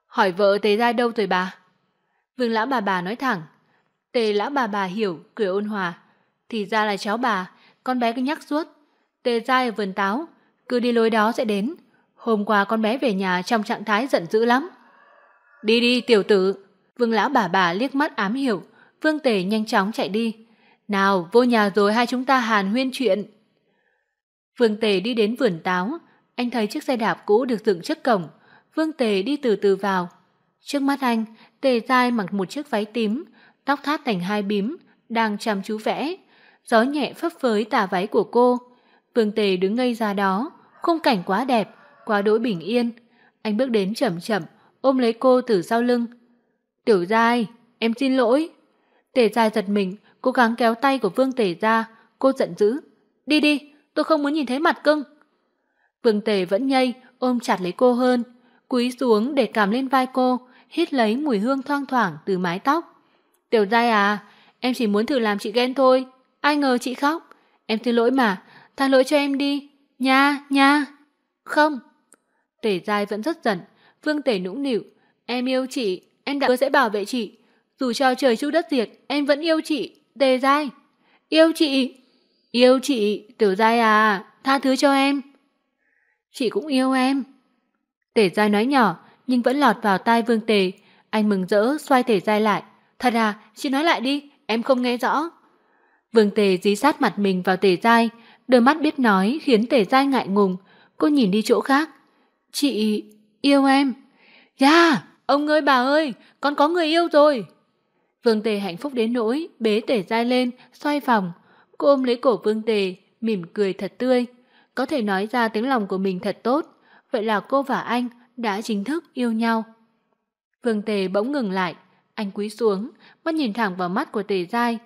Hỏi vợ tề giai đâu rồi bà? Vương lão bà bà nói thẳng. Tề lão bà bà hiểu, cười ôn hòa. Thì ra là cháu bà, con bé cứ nhắc suốt. Tề giai ở vườn táo, cứ đi lối đó sẽ đến. Hôm qua con bé về nhà trong trạng thái giận dữ lắm. Đi đi tiểu tử. Vương lão bà bà liếc mắt ám hiểu, Vương Tề nhanh chóng chạy đi. Nào, vô nhà rồi hai chúng ta hàn huyên chuyện. Vương Tề đi đến vườn táo, anh thấy chiếc xe đạp cũ được dựng trước cổng. Vương Tề đi từ từ vào. Trước mắt anh, Tề Giai mặc một chiếc váy tím, tóc thắt thành hai bím, đang chăm chú vẽ. Gió nhẹ phấp phới tà váy của cô. Vương Tề đứng ngây ra đó, khung cảnh quá đẹp, quá đỗi bình yên. Anh bước đến chậm chậm, ôm lấy cô từ sau lưng. Tiểu Giai, em xin lỗi. Tề Gia giật mình, cố gắng kéo tay của Vương Tề ra, cô giận dữ, "Đi đi, tôi không muốn nhìn thấy mặt cưng." Vương Tề vẫn nhây, ôm chặt lấy cô hơn, cúi xuống để cảm lên vai cô, hít lấy mùi hương thoang thoảng từ mái tóc. "Tiểu Giai à, em chỉ muốn thử làm chị ghen thôi, ai ngờ chị khóc. Em xin lỗi mà, tha lỗi cho em đi." "Nha, nha." "Không." Tề Giai vẫn rất giận, Vương Tề nũng nịu, "Em yêu chị, em đã hứa sẽ bảo vệ chị." Dù cho trời chu đất diệt, em vẫn yêu chị, tề dai. Yêu chị, yêu chị, tiểu dai à, tha thứ cho em. Chị cũng yêu em. Tề dai nói nhỏ, nhưng vẫn lọt vào tai vương tề. Anh mừng rỡ xoay tề dai lại. Thật à, chị nói lại đi, em không nghe rõ. Vương tề dí sát mặt mình vào tề dai, đôi mắt biết nói khiến tề dai ngại ngùng. Cô nhìn đi chỗ khác. Chị yêu em. Dạ, yeah, ông ơi bà ơi, con có người yêu rồi. Vương Tề hạnh phúc đến nỗi bế Tề Giai lên, xoay vòng. Cô ôm lấy cổ Vương Tề, mỉm cười thật tươi. Có thể nói ra tiếng lòng của mình thật tốt. Vậy là cô và anh đã chính thức yêu nhau. Vương Tề bỗng ngừng lại. Anh quý xuống, mắt nhìn thẳng vào mắt của Tề Giai.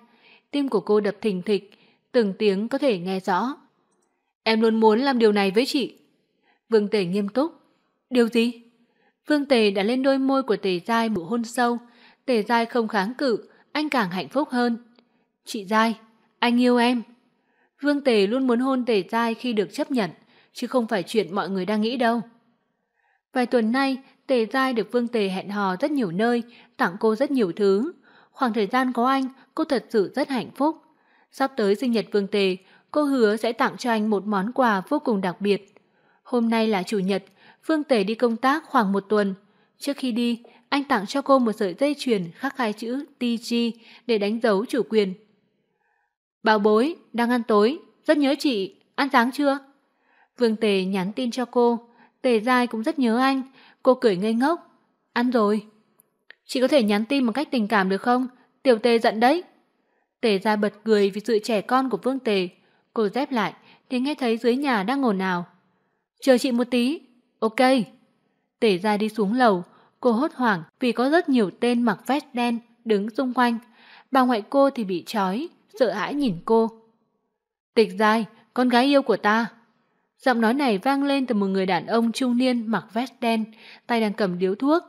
Tim của cô đập thình thịch, từng tiếng có thể nghe rõ. Em luôn muốn làm điều này với chị. Vương Tề nghiêm túc. Điều gì? Vương Tề đã lên đôi môi của Tề Giai một hôn sâu, Tề Giai không kháng cự, anh càng hạnh phúc hơn. Chị Giai, anh yêu em. Vương Tề luôn muốn hôn Tề Giai khi được chấp nhận, chứ không phải chuyện mọi người đang nghĩ đâu. Vài tuần nay, Tề Giai được Vương Tề hẹn hò rất nhiều nơi, tặng cô rất nhiều thứ. Khoảng thời gian có anh, cô thật sự rất hạnh phúc. Sắp tới sinh nhật Vương Tề, cô hứa sẽ tặng cho anh một món quà vô cùng đặc biệt. Hôm nay là Chủ nhật, Vương Tề đi công tác khoảng một tuần. Trước khi đi, anh tặng cho cô một sợi dây chuyền khắc hai chữ TG để đánh dấu chủ quyền. Bảo bối, đang ăn tối, rất nhớ chị, ăn sáng chưa? Vương Tề nhắn tin cho cô, Tề Giai cũng rất nhớ anh, cô cười ngây ngốc. Ăn rồi. Chị có thể nhắn tin một cách tình cảm được không? Tiểu Tề giận đấy. Tề Giai bật cười vì sự trẻ con của Vương Tề. Cô dép lại thì nghe thấy dưới nhà đang ngồn nào. Chờ chị một tí. Ok. Tề Giai đi xuống lầu, Cô hốt hoảng vì có rất nhiều tên mặc vest đen đứng xung quanh. Bà ngoại cô thì bị trói, sợ hãi nhìn cô. Tịch dài, con gái yêu của ta. Giọng nói này vang lên từ một người đàn ông trung niên mặc vest đen, tay đang cầm điếu thuốc.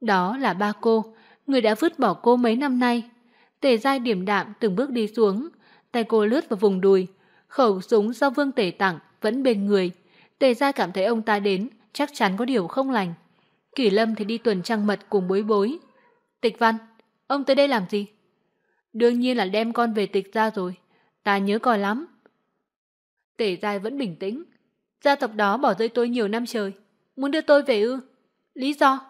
Đó là ba cô, người đã vứt bỏ cô mấy năm nay. Tề dai điểm đạm từng bước đi xuống, tay cô lướt vào vùng đùi. Khẩu súng do vương tể tặng vẫn bên người. Tề dai cảm thấy ông ta đến, chắc chắn có điều không lành. Kỷ Lâm thì đi tuần trăng mật cùng bối bối. Tịch Văn, ông tới đây làm gì? Đương nhiên là đem con về tịch ra rồi. Ta nhớ coi lắm. Tể dài vẫn bình tĩnh. Gia tộc đó bỏ rơi tôi nhiều năm trời. Muốn đưa tôi về ư? Lý do?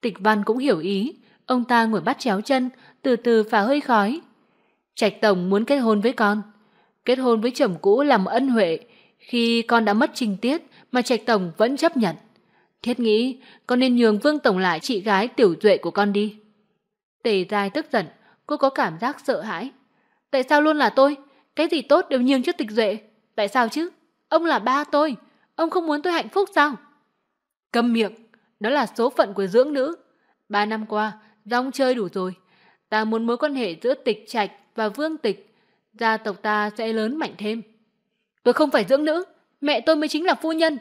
Tịch Văn cũng hiểu ý. Ông ta ngồi bắt chéo chân, từ từ phả hơi khói. Trạch Tổng muốn kết hôn với con. Kết hôn với chồng cũ làm ân huệ khi con đã mất trình tiết mà Trạch Tổng vẫn chấp nhận. Thiết nghĩ con nên nhường Vương Tổng lại chị gái tiểu duệ của con đi. Tề dài tức giận, cô có cảm giác sợ hãi. Tại sao luôn là tôi? Cái gì tốt đều nhường cho tịch duệ. Tại sao chứ? Ông là ba tôi. Ông không muốn tôi hạnh phúc sao? Câm miệng. Đó là số phận của dưỡng nữ. Ba năm qua, rong chơi đủ rồi. Ta muốn mối quan hệ giữa tịch trạch và vương tịch. Gia tộc ta sẽ lớn mạnh thêm. Tôi không phải dưỡng nữ. Mẹ tôi mới chính là phu nhân.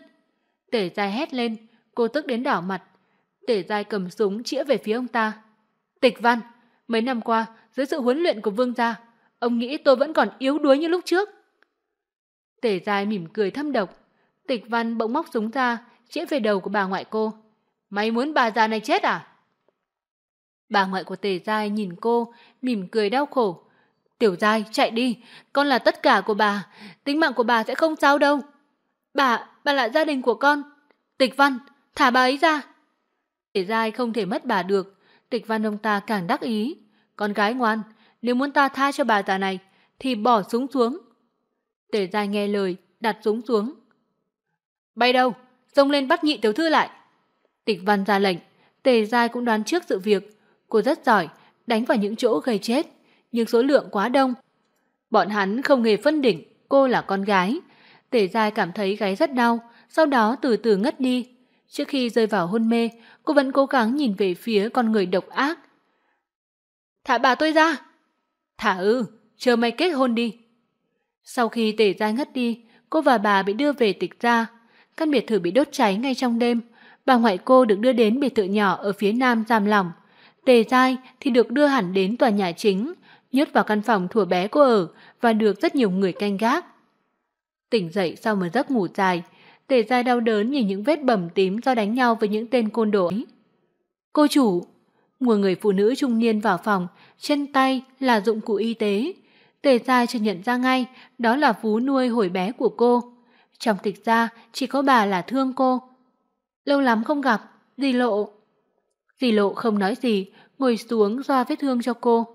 Tể dài hét lên Cô tức đến đỏ mặt. Tể dai cầm súng chĩa về phía ông ta. Tịch văn, mấy năm qua, dưới sự huấn luyện của vương gia, ông nghĩ tôi vẫn còn yếu đuối như lúc trước. Tể dai mỉm cười thâm độc. Tịch văn bỗng móc súng ra, chĩa về đầu của bà ngoại cô. Mày muốn bà già này chết à? Bà ngoại của tề dai nhìn cô, mỉm cười đau khổ. Tiểu dai, chạy đi, con là tất cả của bà, tính mạng của bà sẽ không sao đâu. Bà, bà là gia đình của con. Tịch văn, thả bà ấy ra. Để dai không thể mất bà được, tịch văn ông ta càng đắc ý. Con gái ngoan, nếu muốn ta tha cho bà già này, thì bỏ súng xuống. Tề dai nghe lời, đặt súng xuống. Bay đâu, xông lên bắt nhị tiểu thư lại. Tịch văn ra lệnh, tề dai cũng đoán trước sự việc. Cô rất giỏi, đánh vào những chỗ gây chết, nhưng số lượng quá đông. Bọn hắn không hề phân đỉnh, cô là con gái. Tề dai cảm thấy gáy rất đau, sau đó từ từ ngất đi. Trước khi rơi vào hôn mê, cô vẫn cố gắng nhìn về phía con người độc ác. Thả bà tôi ra! Thả ư, chờ mày kết hôn đi. Sau khi tể ra ngất đi, cô và bà bị đưa về tịch ra. Căn biệt thự bị đốt cháy ngay trong đêm. Bà ngoại cô được đưa đến biệt thự nhỏ ở phía nam giam lỏng. Tề Giai thì được đưa hẳn đến tòa nhà chính, nhốt vào căn phòng thủa bé cô ở và được rất nhiều người canh gác. Tỉnh dậy sau một giấc ngủ dài, Tề dai đau đớn nhìn những vết bầm tím do đánh nhau với những tên côn đồ ấy. Cô chủ, một người phụ nữ trung niên vào phòng, chân tay là dụng cụ y tế. Tề dai chợt nhận ra ngay, đó là vú nuôi hồi bé của cô. Trong tịch ra, chỉ có bà là thương cô. Lâu lắm không gặp, dì lộ. Dì lộ không nói gì, ngồi xuống xoa vết thương cho cô.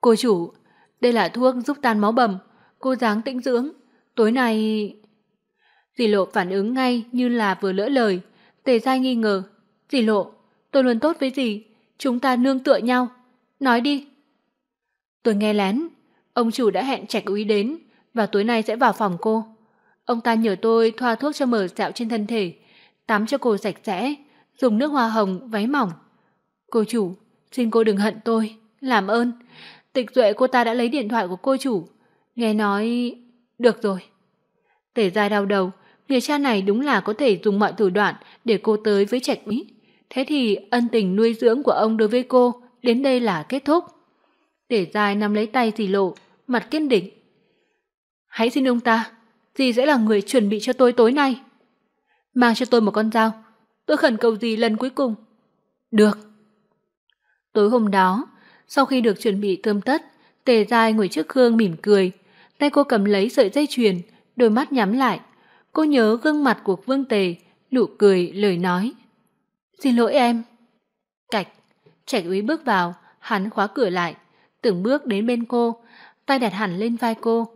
Cô chủ, đây là thuốc giúp tan máu bầm, cô dáng tĩnh dưỡng. Tối nay... Dì lộ phản ứng ngay như là vừa lỡ lời. Tề dai nghi ngờ. Dì lộ, tôi luôn tốt với dì. Chúng ta nương tựa nhau. Nói đi. Tôi nghe lén. Ông chủ đã hẹn trạch úy đến và tối nay sẽ vào phòng cô. Ông ta nhờ tôi thoa thuốc cho mở dạo trên thân thể, tắm cho cô sạch sẽ, dùng nước hoa hồng, váy mỏng. Cô chủ, xin cô đừng hận tôi, làm ơn. Tịch duệ cô ta đã lấy điện thoại của cô chủ. Nghe nói... Được rồi. Tể dài đau đầu, Người cha này đúng là có thể dùng mọi thủ đoạn để cô tới với trạch úy. Thế thì ân tình nuôi dưỡng của ông đối với cô đến đây là kết thúc. Để dài nắm lấy tay dì lộ, mặt kiên định. Hãy xin ông ta, dì sẽ là người chuẩn bị cho tôi tối nay. Mang cho tôi một con dao, tôi khẩn cầu dì lần cuối cùng. Được. Tối hôm đó, sau khi được chuẩn bị tươm tất, Tề Giai ngồi trước gương mỉm cười, tay cô cầm lấy sợi dây chuyền, đôi mắt nhắm lại, Cô nhớ gương mặt của Vương Tề, nụ cười, lời nói. Xin lỗi em. Cạch, trẻ úy bước vào, hắn khóa cửa lại, từng bước đến bên cô, tay đặt hẳn lên vai cô.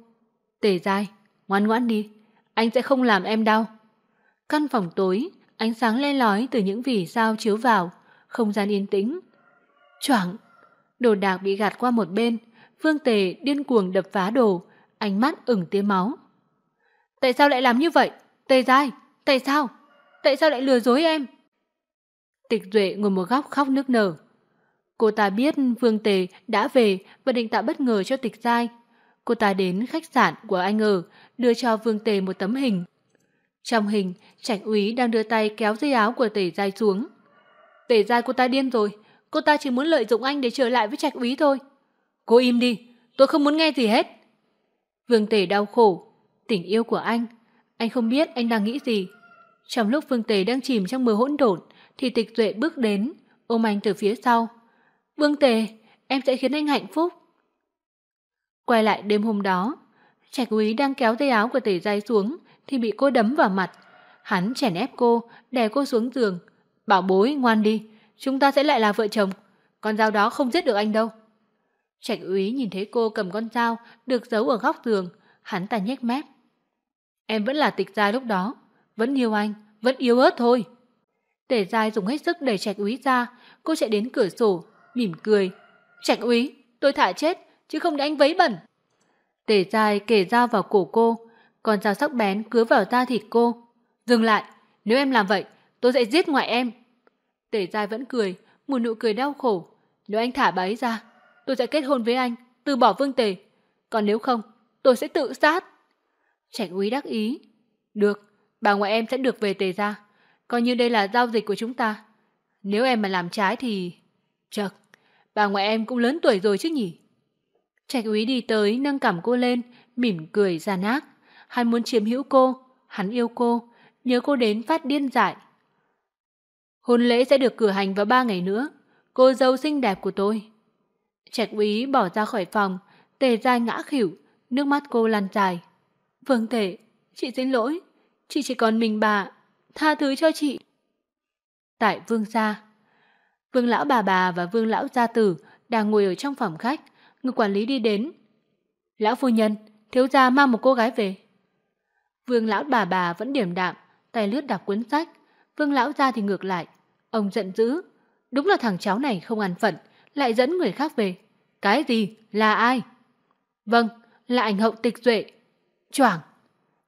Tề dai, ngoan ngoãn đi, anh sẽ không làm em đau. Căn phòng tối, ánh sáng le lói từ những vỉ sao chiếu vào, không gian yên tĩnh. Choảng, đồ đạc bị gạt qua một bên, Vương Tề điên cuồng đập phá đồ, ánh mắt ửng tia máu. Tại sao lại làm như vậy? Tề Giai, tại sao? Tại sao lại lừa dối em? Tịch Duệ ngồi một góc khóc nước nở. Cô ta biết Vương Tề đã về và định tạo bất ngờ cho Tịch Giai. Cô ta đến khách sạn của anh ở, đưa cho Vương Tề một tấm hình. Trong hình, Trạch Úy đang đưa tay kéo dây áo của Tề Giai xuống. Tề Giai cô ta điên rồi, cô ta chỉ muốn lợi dụng anh để trở lại với Trạch Úy thôi. Cô im đi, tôi không muốn nghe gì hết. Vương Tề đau khổ, tình yêu của anh. Anh không biết anh đang nghĩ gì. Trong lúc Vương Tề đang chìm trong mưa hỗn độn, thì Tịch Duệ bước đến, ôm anh từ phía sau. "Vương Tề, em sẽ khiến anh hạnh phúc." Quay lại đêm hôm đó, Trạch Quý đang kéo tay áo của Tề dài xuống thì bị cô đấm vào mặt. Hắn chèn ép cô, đè cô xuống giường, "Bảo bối, ngoan đi, chúng ta sẽ lại là vợ chồng, con dao đó không giết được anh đâu." Trạch Úy nhìn thấy cô cầm con dao được giấu ở góc giường, hắn ta nhếch mép, Em vẫn là tịch giai lúc đó, vẫn yêu anh, vẫn yêu ớt thôi. Tề giai dùng hết sức để Trạch Úy ra, cô chạy đến cửa sổ, mỉm cười. Trạch Úy, tôi thả chết, chứ không để anh vấy bẩn. Tề giai kề dao vào cổ cô, còn dao sắc bén cứa vào da thịt cô. Dừng lại, nếu em làm vậy, tôi sẽ giết ngoại em. Tề giai vẫn cười, một nụ cười đau khổ. Nếu anh thả bà ấy ra, tôi sẽ kết hôn với anh, từ bỏ vương tề. Còn nếu không, tôi sẽ tự sát. Trạch úy đắc ý. Được, bà ngoại em sẽ được về tề ra. Coi như đây là giao dịch của chúng ta. Nếu em mà làm trái thì... Chật, bà ngoại em cũng lớn tuổi rồi chứ nhỉ? Trạch úy đi tới nâng cảm cô lên, mỉm cười ra nát. Hắn muốn chiếm hữu cô, hắn yêu cô, nhớ cô đến phát điên dại. Hôn lễ sẽ được cử hành vào ba ngày nữa. Cô dâu xinh đẹp của tôi. Trạch úy bỏ ra khỏi phòng, tề dai ngã khỉu, nước mắt cô lan dài. Vương thể chị xin lỗi, chị chỉ còn mình bà, tha thứ cho chị. Tại Vương gia, Vương lão bà bà và Vương lão gia tử đang ngồi ở trong phòng khách, người quản lý đi đến. Lão phu nhân, thiếu gia mang một cô gái về. Vương lão bà bà vẫn điềm đạm, tay lướt đọc cuốn sách, Vương lão gia thì ngược lại, ông giận dữ, đúng là thằng cháu này không ăn phận, lại dẫn người khác về. Cái gì? Là ai? Vâng, là ảnh hậu tịch duệ Choảng!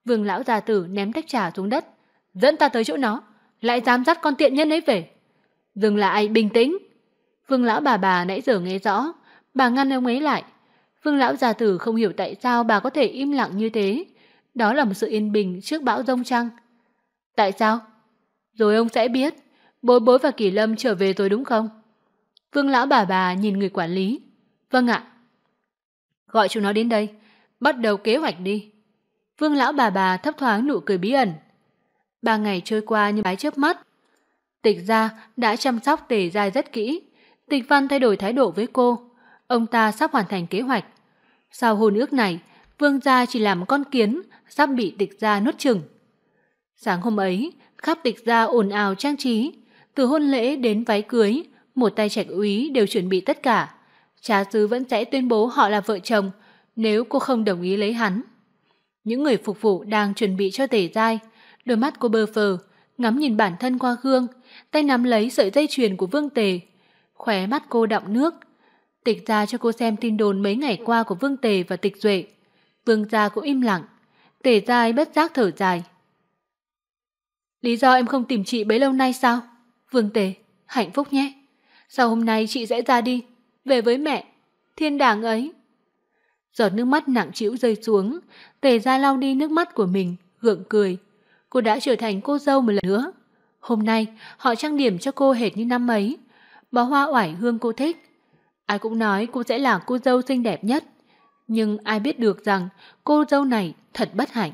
Vương lão già tử ném tách trà xuống đất. Dẫn ta tới chỗ nó, lại dám dắt con tiện nhân ấy về. Dừng lại, bình tĩnh. Vương lão bà bà nãy giờ nghe rõ, bà ngăn ông ấy lại. Vương lão già tử không hiểu tại sao bà có thể im lặng như thế. Đó là một sự yên bình trước bão rông trăng. Tại sao? Rồi ông sẽ biết. Bối bối và kỷ Lâm trở về rồi đúng không? Vương lão bà bà nhìn người quản lý. Vâng ạ. Gọi chúng nó đến đây. Bắt đầu kế hoạch đi. Vương lão bà bà thấp thoáng nụ cười bí ẩn. Ba ngày trôi qua như bái chớp mắt. Tịch gia đã chăm sóc tề gia rất kỹ. Tịch văn thay đổi thái độ với cô. Ông ta sắp hoàn thành kế hoạch. Sau hôn ước này, vương gia chỉ làm con kiến sắp bị tịch gia nuốt chừng. Sáng hôm ấy, khắp tịch gia ồn ào trang trí. Từ hôn lễ đến váy cưới, một tay trạch úy đều chuẩn bị tất cả. Cha sứ vẫn sẽ tuyên bố họ là vợ chồng nếu cô không đồng ý lấy hắn những người phục vụ đang chuẩn bị cho tể giai. Đôi mắt cô bơ phờ, ngắm nhìn bản thân qua gương, tay nắm lấy sợi dây chuyền của Vương Tề. Khóe mắt cô đọng nước. Tịch ra cho cô xem tin đồn mấy ngày qua của Vương Tề và Tịch Duệ. Vương gia cũng im lặng. Tề giai bất giác thở dài. Lý do em không tìm chị bấy lâu nay sao? Vương Tề, hạnh phúc nhé. Sau hôm nay chị sẽ ra đi, về với mẹ, thiên đàng ấy. Giọt nước mắt nặng trĩu rơi xuống, Tề ra lau đi nước mắt của mình, gượng cười. Cô đã trở thành cô dâu một lần nữa. Hôm nay, họ trang điểm cho cô hệt như năm ấy. Bó hoa oải hương cô thích. Ai cũng nói cô sẽ là cô dâu xinh đẹp nhất. Nhưng ai biết được rằng cô dâu này thật bất hạnh.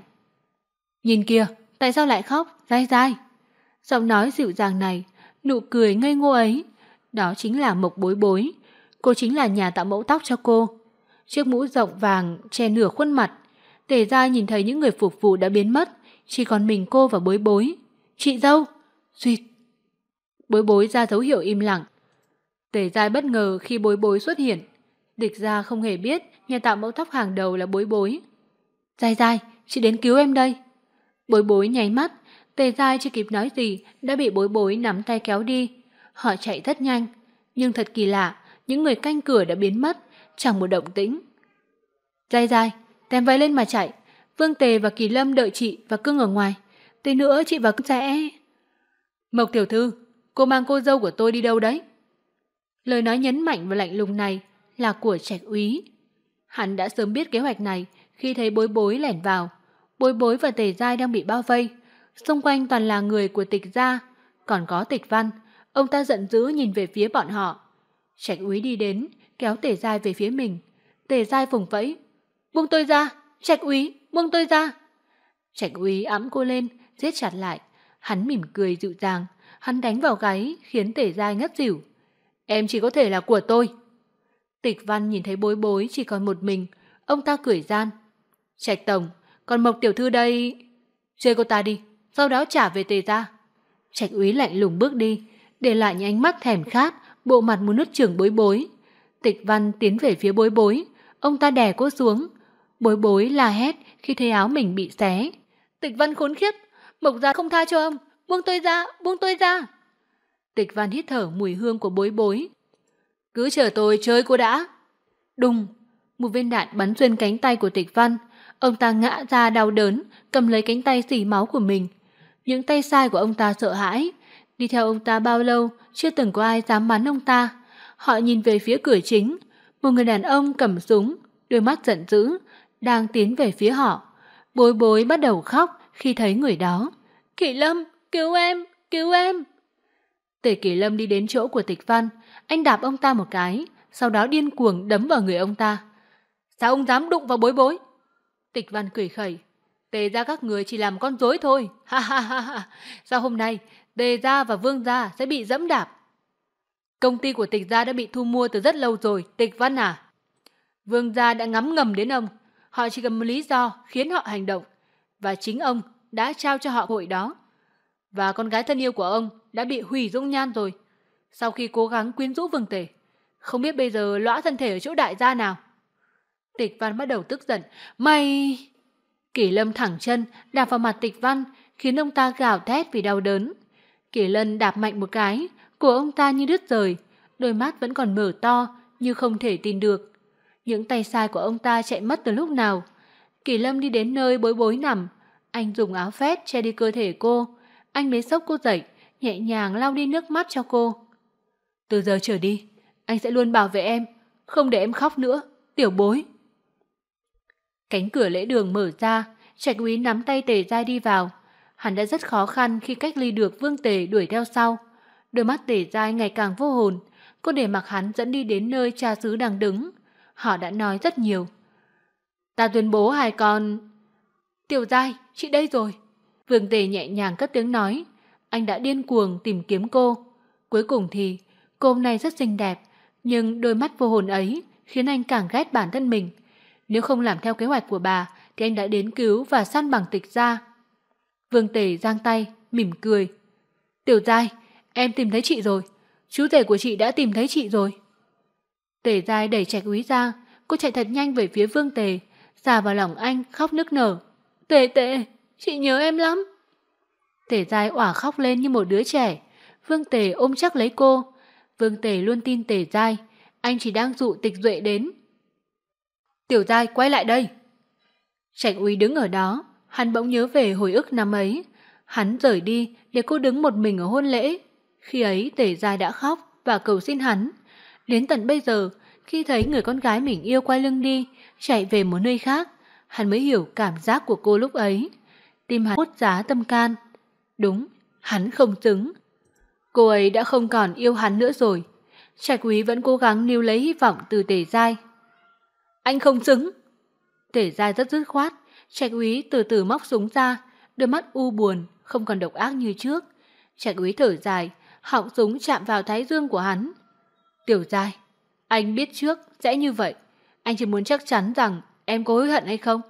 Nhìn kìa, tại sao lại khóc, dai dai. Giọng nói dịu dàng này, nụ cười ngây ngô ấy. Đó chính là mộc bối bối. Cô chính là nhà tạo mẫu tóc cho cô. Chiếc mũ rộng vàng che nửa khuôn mặt Tề ra nhìn thấy những người phục vụ đã biến mất, chỉ còn mình cô và bối bối. Chị dâu! Duyệt! Bối bối ra dấu hiệu im lặng. Tề ra bất ngờ khi bối bối xuất hiện. Địch Gia không hề biết nhà tạo mẫu tóc hàng đầu là bối bối. Dài dài, chị đến cứu em đây. Bối bối nháy mắt, tề dai chưa kịp nói gì đã bị bối bối nắm tay kéo đi. Họ chạy rất nhanh, nhưng thật kỳ lạ, những người canh cửa đã biến mất, chẳng một động tĩnh. Dai dai, tèm váy lên mà chạy. Vương Tề và Kỳ Lâm đợi chị và cưng ở ngoài. Tí nữa chị và cưng sẽ... Mộc tiểu thư, cô mang cô dâu của tôi đi đâu đấy? Lời nói nhấn mạnh và lạnh lùng này là của trạch úy. Hắn đã sớm biết kế hoạch này khi thấy bối bối lẻn vào. Bối bối và tề giai đang bị bao vây. Xung quanh toàn là người của tịch gia, còn có tịch văn. Ông ta giận dữ nhìn về phía bọn họ. Trạch úy đi đến, kéo tề giai về phía mình. Tề giai phùng vẫy, buông tôi ra, trạch úy, buông tôi ra. Trạch úy ấm cô lên, giết chặt lại. Hắn mỉm cười dịu dàng, hắn đánh vào gáy khiến tể dai ngất xỉu. Em chỉ có thể là của tôi. Tịch văn nhìn thấy bối bối chỉ còn một mình, ông ta cười gian. Trạch tổng, còn mộc tiểu thư đây... Chơi cô ta đi, sau đó trả về tề ra. Trạch úy lạnh lùng bước đi, để lại những ánh mắt thèm khát, bộ mặt muốn nứt trưởng bối bối. Tịch văn tiến về phía bối bối, ông ta đè cô xuống, Bối bối la hét khi thấy áo mình bị xé. Tịch văn khốn khiếp, Mộc Gia không tha cho ông, buông tôi ra, buông tôi ra. Tịch văn hít thở mùi hương của bối bối. Cứ chờ tôi chơi cô đã. Đùng, một viên đạn bắn xuyên cánh tay của tịch văn. Ông ta ngã ra đau đớn, cầm lấy cánh tay xỉ máu của mình. Những tay sai của ông ta sợ hãi. Đi theo ông ta bao lâu, chưa từng có ai dám bắn ông ta. Họ nhìn về phía cửa chính. Một người đàn ông cầm súng, đôi mắt giận dữ, đang tiến về phía họ. Bối bối bắt đầu khóc khi thấy người đó. Kỳ Lâm, cứu em, cứu em. Tề Kỳ Lâm đi đến chỗ của tịch văn, anh đạp ông ta một cái, sau đó điên cuồng đấm vào người ông ta. Sao ông dám đụng vào bối bối? Tịch văn cười khẩy. Tề ra các người chỉ làm con rối thôi. Ha ha ha ha. Sao hôm nay, Tề ra và Vương ra sẽ bị dẫm đạp. Công ty của tịch gia đã bị thu mua từ rất lâu rồi, tịch văn à? Vương gia đã ngắm ngầm đến ông, họ chỉ cần một lý do khiến họ hành động và chính ông đã trao cho họ hội đó và con gái thân yêu của ông đã bị hủy dung nhan rồi sau khi cố gắng quyến rũ vương tể không biết bây giờ lõa thân thể ở chỗ đại gia nào tịch văn bắt đầu tức giận mày kỷ lâm thẳng chân đạp vào mặt tịch văn khiến ông ta gào thét vì đau đớn kỷ lân đạp mạnh một cái của ông ta như đứt rời đôi mắt vẫn còn mở to như không thể tin được những tay sai của ông ta chạy mất từ lúc nào. Kỳ Lâm đi đến nơi bối bối nằm. Anh dùng áo vét che đi cơ thể cô. Anh mới sốc cô dậy, nhẹ nhàng lau đi nước mắt cho cô. Từ giờ trở đi, anh sẽ luôn bảo vệ em, không để em khóc nữa, tiểu bối. Cánh cửa lễ đường mở ra, Trạch Úy nắm tay Tề Giai đi vào. Hắn đã rất khó khăn khi cách ly được Vương Tề đuổi theo sau. Đôi mắt Tề Giai ngày càng vô hồn, cô để mặc hắn dẫn đi đến nơi cha xứ đang đứng họ đã nói rất nhiều. Ta tuyên bố hai con... Tiểu dai, chị đây rồi. Vương Tề nhẹ nhàng cất tiếng nói. Anh đã điên cuồng tìm kiếm cô. Cuối cùng thì, cô hôm nay rất xinh đẹp, nhưng đôi mắt vô hồn ấy khiến anh càng ghét bản thân mình. Nếu không làm theo kế hoạch của bà, thì anh đã đến cứu và săn bằng tịch ra. Vương Tề giang tay, mỉm cười. Tiểu dai, em tìm thấy chị rồi. Chú rể của chị đã tìm thấy chị rồi. Tề dai đẩy trạch úy ra, cô chạy thật nhanh về phía vương tề, xà vào lòng anh khóc nức nở. Tề tề, chị nhớ em lắm. Tề dai ỏa khóc lên như một đứa trẻ. Vương tề ôm chắc lấy cô. Vương tề luôn tin tề dai, anh chỉ đang dụ tịch duệ đến. Tiểu dai quay lại đây. Trạch úy đứng ở đó, hắn bỗng nhớ về hồi ức năm ấy. Hắn rời đi để cô đứng một mình ở hôn lễ. Khi ấy tề dai đã khóc và cầu xin hắn. Đến tận bây giờ, khi thấy người con gái mình yêu quay lưng đi, chạy về một nơi khác, hắn mới hiểu cảm giác của cô lúc ấy. Tim hắn hốt giá tâm can. Đúng, hắn không xứng. Cô ấy đã không còn yêu hắn nữa rồi. Trạch Quý vẫn cố gắng níu lấy hy vọng từ Tề Giai. Anh không xứng. Tề Giai rất dứt khoát, Trạch Quý từ từ móc súng ra, đôi mắt u buồn, không còn độc ác như trước. Trạch Quý thở dài, họng súng chạm vào thái dương của hắn. Tiểu Giai, anh biết trước sẽ như vậy. Anh chỉ muốn chắc chắn rằng em có hối hận hay không.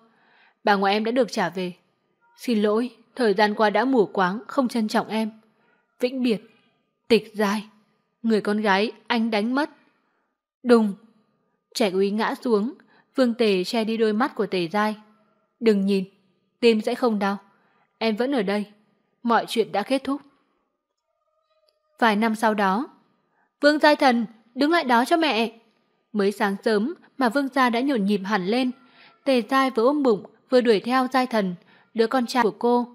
Bà ngoại em đã được trả về. Xin lỗi, thời gian qua đã mù quáng, không trân trọng em. Vĩnh biệt, tịch Giai, người con gái anh đánh mất. Đùng, trẻ úy ngã xuống, Vương Tề che đi đôi mắt của Tề Giai. Đừng nhìn, tim sẽ không đau. Em vẫn ở đây, mọi chuyện đã kết thúc. Vài năm sau đó, Vương Giai Thần, đứng lại đó cho mẹ. Mới sáng sớm mà Vương gia đã nhộn nhịp hẳn lên. Tề Giai vừa ôm bụng, vừa đuổi theo Giai Thần, đứa con trai của cô.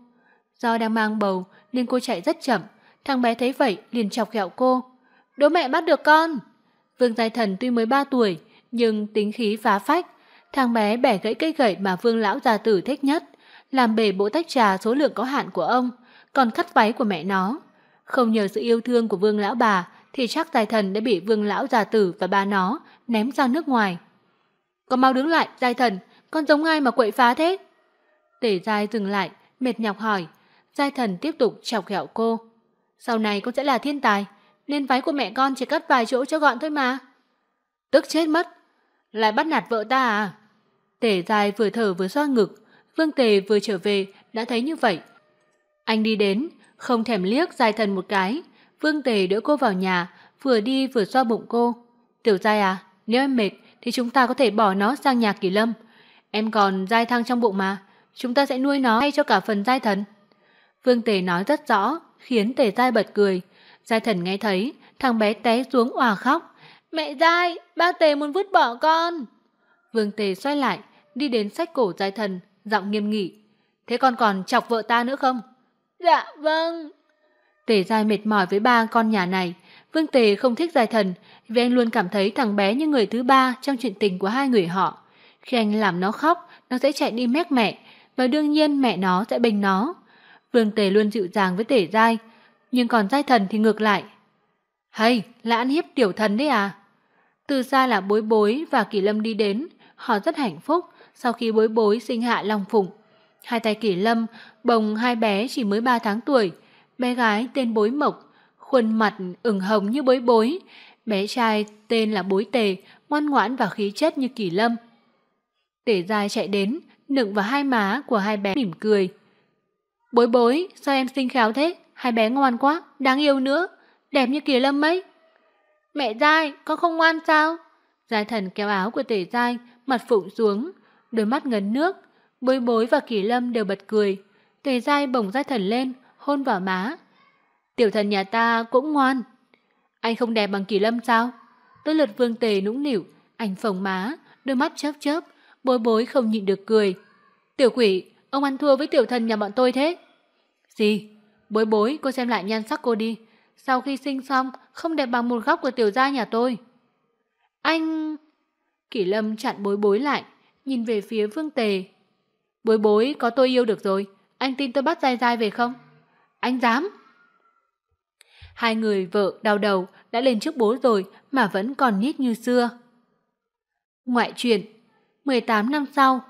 Do đang mang bầu nên cô chạy rất chậm, thằng bé thấy vậy liền chọc ghẹo cô. "Đố mẹ bắt được con." Vương Giai Thần tuy mới 3 tuổi nhưng tính khí phá phách, thằng bé bẻ gãy cây gậy mà Vương lão gia tử thích nhất, làm bể bộ tách trà số lượng có hạn của ông, còn cắt váy của mẹ nó. Không nhờ sự yêu thương của Vương lão bà thì chắc tài thần đã bị vương lão già tử và ba nó ném ra nước ngoài. Con mau đứng lại, tài thần, con giống ai mà quậy phá thế? Tể dai dừng lại, mệt nhọc hỏi. Giai thần tiếp tục chọc ghẹo cô. Sau này con sẽ là thiên tài, nên váy của mẹ con chỉ cắt vài chỗ cho gọn thôi mà. Tức chết mất, lại bắt nạt vợ ta à? Tể dai vừa thở vừa xoa ngực, Vương Tề vừa trở về đã thấy như vậy. Anh đi đến, không thèm liếc giai thần một cái, Vương Tề đỡ cô vào nhà, vừa đi vừa xoa bụng cô. Tiểu Giai à, nếu em mệt thì chúng ta có thể bỏ nó sang nhà Kỳ Lâm. Em còn dai Thăng trong bụng mà, chúng ta sẽ nuôi nó hay cho cả phần dai thần. Vương Tề nói rất rõ, khiến Tề Giai bật cười. Giai thần nghe thấy, thằng bé té xuống òa khóc. Mẹ Giai, ba Tề muốn vứt bỏ con. Vương Tề xoay lại, đi đến sách cổ Giai thần, giọng nghiêm nghị. Thế con còn chọc vợ ta nữa không? Dạ vâng, Tề Giai mệt mỏi với ba con nhà này. Vương Tề không thích Giai Thần vì anh luôn cảm thấy thằng bé như người thứ ba trong chuyện tình của hai người họ. Khi anh làm nó khóc, nó sẽ chạy đi mép mẹ và đương nhiên mẹ nó sẽ bênh nó. Vương Tề luôn dịu dàng với Tề Giai nhưng còn Giai Thần thì ngược lại. Hay, là ăn hiếp tiểu thần đấy à? Từ xa là bối bối và Kỳ Lâm đi đến. Họ rất hạnh phúc sau khi bối bối sinh hạ Long Phụng. Hai tay Kỳ Lâm bồng hai bé chỉ mới 3 tháng tuổi bé gái tên Bối Mộc, khuôn mặt ửng hồng như bối bối, bé trai tên là Bối Tề, ngoan ngoãn và khí chất như Kỳ Lâm. Tề Gia chạy đến, nựng vào hai má của hai bé mỉm cười. "Bối bối, sao em xinh khéo thế? Hai bé ngoan quá, đáng yêu nữa, đẹp như Kỳ Lâm mấy." "Mẹ Giai, con không ngoan sao?" Giai Thần kéo áo của Tề Giai, mặt phụng xuống, đôi mắt ngấn nước, Bối Bối và Kỳ Lâm đều bật cười. Tề Giai bồng Giai Thần lên, hôn vào má. Tiểu thần nhà ta cũng ngoan. Anh không đẹp bằng kỳ lâm sao? tôi lượt vương tề nũng nỉu, ảnh phồng má, đôi mắt chớp chớp, bối bối không nhịn được cười. Tiểu quỷ, ông ăn thua với tiểu thần nhà bọn tôi thế. Gì? Bối bối, cô xem lại nhan sắc cô đi. Sau khi sinh xong, không đẹp bằng một góc của tiểu gia nhà tôi. Anh... Kỷ Lâm chặn bối bối lại, nhìn về phía Vương Tề. Bối bối, có tôi yêu được rồi. Anh tin tôi bắt dai dai về không? anh dám. Hai người vợ đau đầu đã lên trước bố rồi mà vẫn còn nhít như xưa. Ngoại truyện 18 năm sau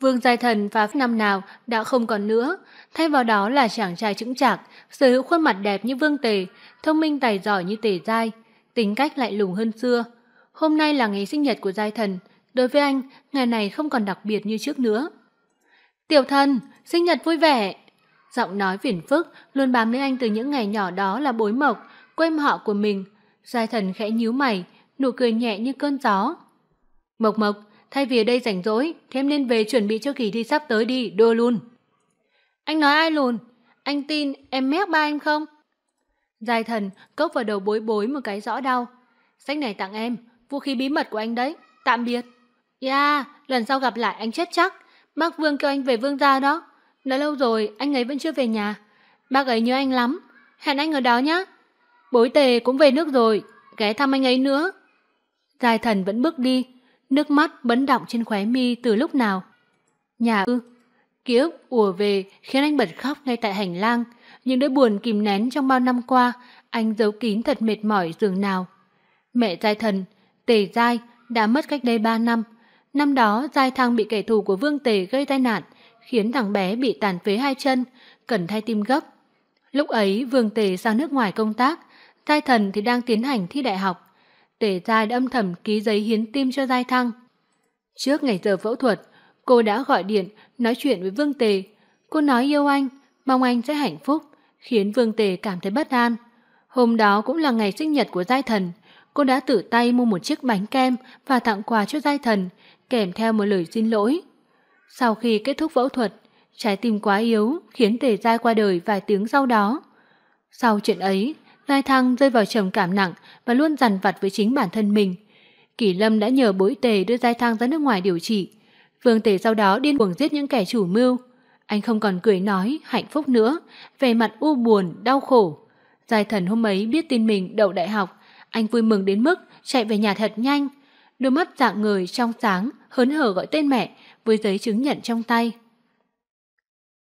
Vương Giai Thần và năm nào đã không còn nữa, thay vào đó là chàng trai chững chạc, sở hữu khuôn mặt đẹp như Vương Tề, thông minh tài giỏi như Tề Giai, tính cách lại lùng hơn xưa. Hôm nay là ngày sinh nhật của Giai Thần, đối với anh, ngày này không còn đặc biệt như trước nữa. Tiểu thần, sinh nhật vui vẻ! Giọng nói phiền phức luôn bám lấy anh từ những ngày nhỏ đó là bối mộc, quên họ của mình. Giai thần khẽ nhíu mày, nụ cười nhẹ như cơn gió. Mộc mộc, thay vì ở đây rảnh rỗi, thêm nên về chuẩn bị cho kỳ thi sắp tới đi, đô luôn. Anh nói ai lùn? Anh tin em mép ba em không? Giai thần cốc vào đầu bối bối một cái rõ đau. Sách này tặng em, vũ khí bí mật của anh đấy, tạm biệt. Yeah, dạ, lần sau gặp lại anh chết chắc. Bác Vương kêu anh về Vương gia đó đã lâu rồi anh ấy vẫn chưa về nhà bác ấy nhớ anh lắm hẹn anh ở đó nhé bối tề cũng về nước rồi ghé thăm anh ấy nữa giai thần vẫn bước đi nước mắt vẫn đọng trên khóe mi từ lúc nào nhà ư ký ức ùa về khiến anh bật khóc ngay tại hành lang những nỗi buồn kìm nén trong bao năm qua anh giấu kín thật mệt mỏi giường nào mẹ giai thần tề giai đã mất cách đây ba năm năm đó giai thăng bị kẻ thù của vương tề gây tai nạn khiến thằng bé bị tàn phế hai chân, cần thay tim gấp. Lúc ấy Vương Tề sang nước ngoài công tác, Giai Thần thì đang tiến hành thi đại học. Tề Giai đã âm thầm ký giấy hiến tim cho Giai Thăng. Trước ngày giờ phẫu thuật, cô đã gọi điện nói chuyện với Vương Tề. Cô nói yêu anh, mong anh sẽ hạnh phúc, khiến Vương Tề cảm thấy bất an. Hôm đó cũng là ngày sinh nhật của Giai Thần, cô đã tự tay mua một chiếc bánh kem và tặng quà cho Giai Thần, kèm theo một lời xin lỗi. Sau khi kết thúc phẫu thuật, trái tim quá yếu khiến Tề Giai qua đời vài tiếng sau đó. Sau chuyện ấy, Lai Thăng rơi vào trầm cảm nặng và luôn dằn vặt với chính bản thân mình. Kỷ Lâm đã nhờ bối tề đưa Giai Thăng ra nước ngoài điều trị. Vương tề sau đó điên cuồng giết những kẻ chủ mưu. Anh không còn cười nói, hạnh phúc nữa, về mặt u buồn, đau khổ. Giai thần hôm ấy biết tin mình đậu đại học, anh vui mừng đến mức chạy về nhà thật nhanh. Đôi mắt dạng người trong sáng, hớn hở gọi tên mẹ với giấy chứng nhận trong tay.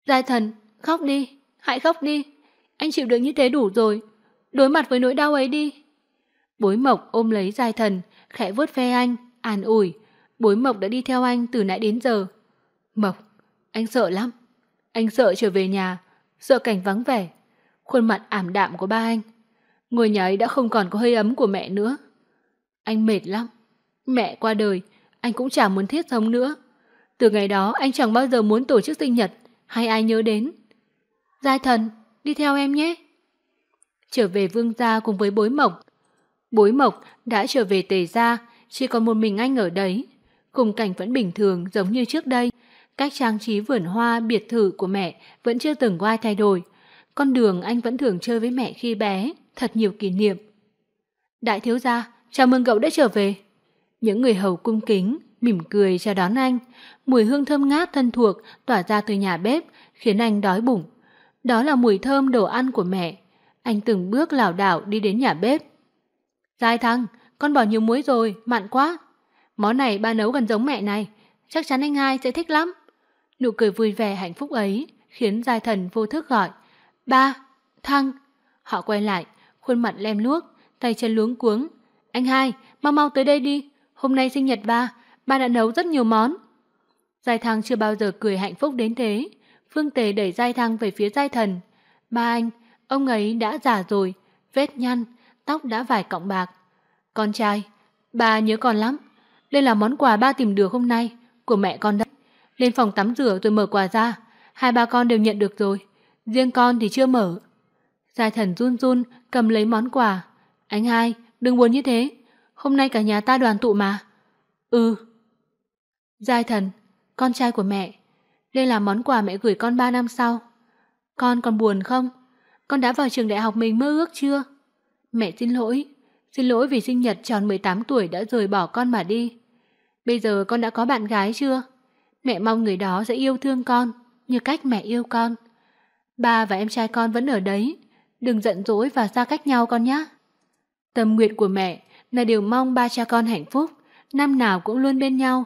Giai thần, khóc đi, hãy khóc đi. Anh chịu đựng như thế đủ rồi. Đối mặt với nỗi đau ấy đi. Bối mộc ôm lấy giai thần, khẽ vuốt ve anh, an ủi. Bối mộc đã đi theo anh từ nãy đến giờ. Mộc, anh sợ lắm. Anh sợ trở về nhà, sợ cảnh vắng vẻ. Khuôn mặt ảm đạm của ba anh. Ngôi nhà ấy đã không còn có hơi ấm của mẹ nữa. Anh mệt lắm. Mẹ qua đời, anh cũng chả muốn thiết sống nữa. Từ ngày đó anh chẳng bao giờ muốn tổ chức sinh nhật hay ai nhớ đến. Giai thần, đi theo em nhé. Trở về vương gia cùng với bối mộc. Bối mộc đã trở về tề gia, chỉ còn một mình anh ở đấy. Cùng cảnh vẫn bình thường giống như trước đây. Cách trang trí vườn hoa biệt thự của mẹ vẫn chưa từng qua thay đổi. Con đường anh vẫn thường chơi với mẹ khi bé, thật nhiều kỷ niệm. Đại thiếu gia, chào mừng cậu đã trở về. Những người hầu cung kính, mỉm cười chào đón anh. Mùi hương thơm ngát thân thuộc tỏa ra từ nhà bếp, khiến anh đói bụng. Đó là mùi thơm đồ ăn của mẹ. Anh từng bước lảo đảo đi đến nhà bếp. Dài thằng, con bỏ nhiều muối rồi, mặn quá. Món này ba nấu gần giống mẹ này, chắc chắn anh hai sẽ thích lắm. Nụ cười vui vẻ hạnh phúc ấy khiến Giai Thần vô thức gọi. Ba, Thăng. Họ quay lại, khuôn mặt lem luốc, tay chân luống cuống. Anh hai, mau mau tới đây đi, hôm nay sinh nhật ba, Ba đã nấu rất nhiều món. Giai thăng chưa bao giờ cười hạnh phúc đến thế. Phương Tề đẩy Giai thăng về phía Giai thần. Ba anh, ông ấy đã già rồi, vết nhăn, tóc đã vài cọng bạc. Con trai, ba nhớ con lắm. Đây là món quà ba tìm được hôm nay, của mẹ con đấy. Lên phòng tắm rửa rồi mở quà ra. Hai ba con đều nhận được rồi. Riêng con thì chưa mở. Giai thần run run cầm lấy món quà. Anh hai, đừng buồn như thế. Hôm nay cả nhà ta đoàn tụ mà. Ừ, Giai thần, con trai của mẹ, đây là món quà mẹ gửi con 3 năm sau. Con còn buồn không? Con đã vào trường đại học mình mơ ước chưa? Mẹ xin lỗi, xin lỗi vì sinh nhật tròn 18 tuổi đã rời bỏ con mà đi. Bây giờ con đã có bạn gái chưa? Mẹ mong người đó sẽ yêu thương con như cách mẹ yêu con. Ba và em trai con vẫn ở đấy, đừng giận dỗi và xa cách nhau con nhé. Tâm nguyện của mẹ là điều mong ba cha con hạnh phúc, năm nào cũng luôn bên nhau.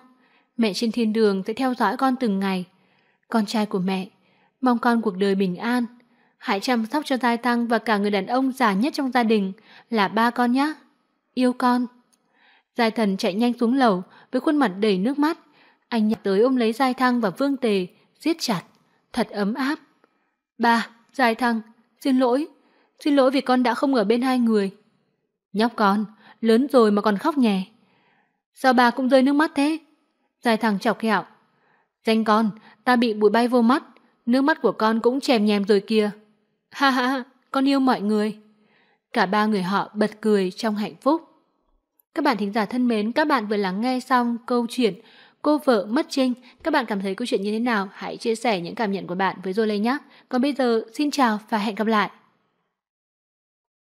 Mẹ trên thiên đường sẽ theo dõi con từng ngày. Con trai của mẹ, mong con cuộc đời bình an. Hãy chăm sóc cho Giai Tăng và cả người đàn ông già nhất trong gia đình là ba con nhé. Yêu con. Giai thần chạy nhanh xuống lầu với khuôn mặt đầy nước mắt. Anh nhặt tới ôm lấy Giai Thăng và Vương Tề, giết chặt, thật ấm áp. Ba, Giai Thăng, xin lỗi, xin lỗi vì con đã không ở bên hai người. Nhóc con, lớn rồi mà còn khóc nhè. Sao bà cũng rơi nước mắt thế? Dài thằng chọc ghẹo Danh con, ta bị bụi bay vô mắt Nước mắt của con cũng chèm nhèm rồi kìa Ha ha, con yêu mọi người Cả ba người họ bật cười trong hạnh phúc Các bạn thính giả thân mến Các bạn vừa lắng nghe xong câu chuyện Cô vợ mất trinh Các bạn cảm thấy câu chuyện như thế nào Hãy chia sẻ những cảm nhận của bạn với Zole nhé Còn bây giờ xin chào và hẹn gặp lại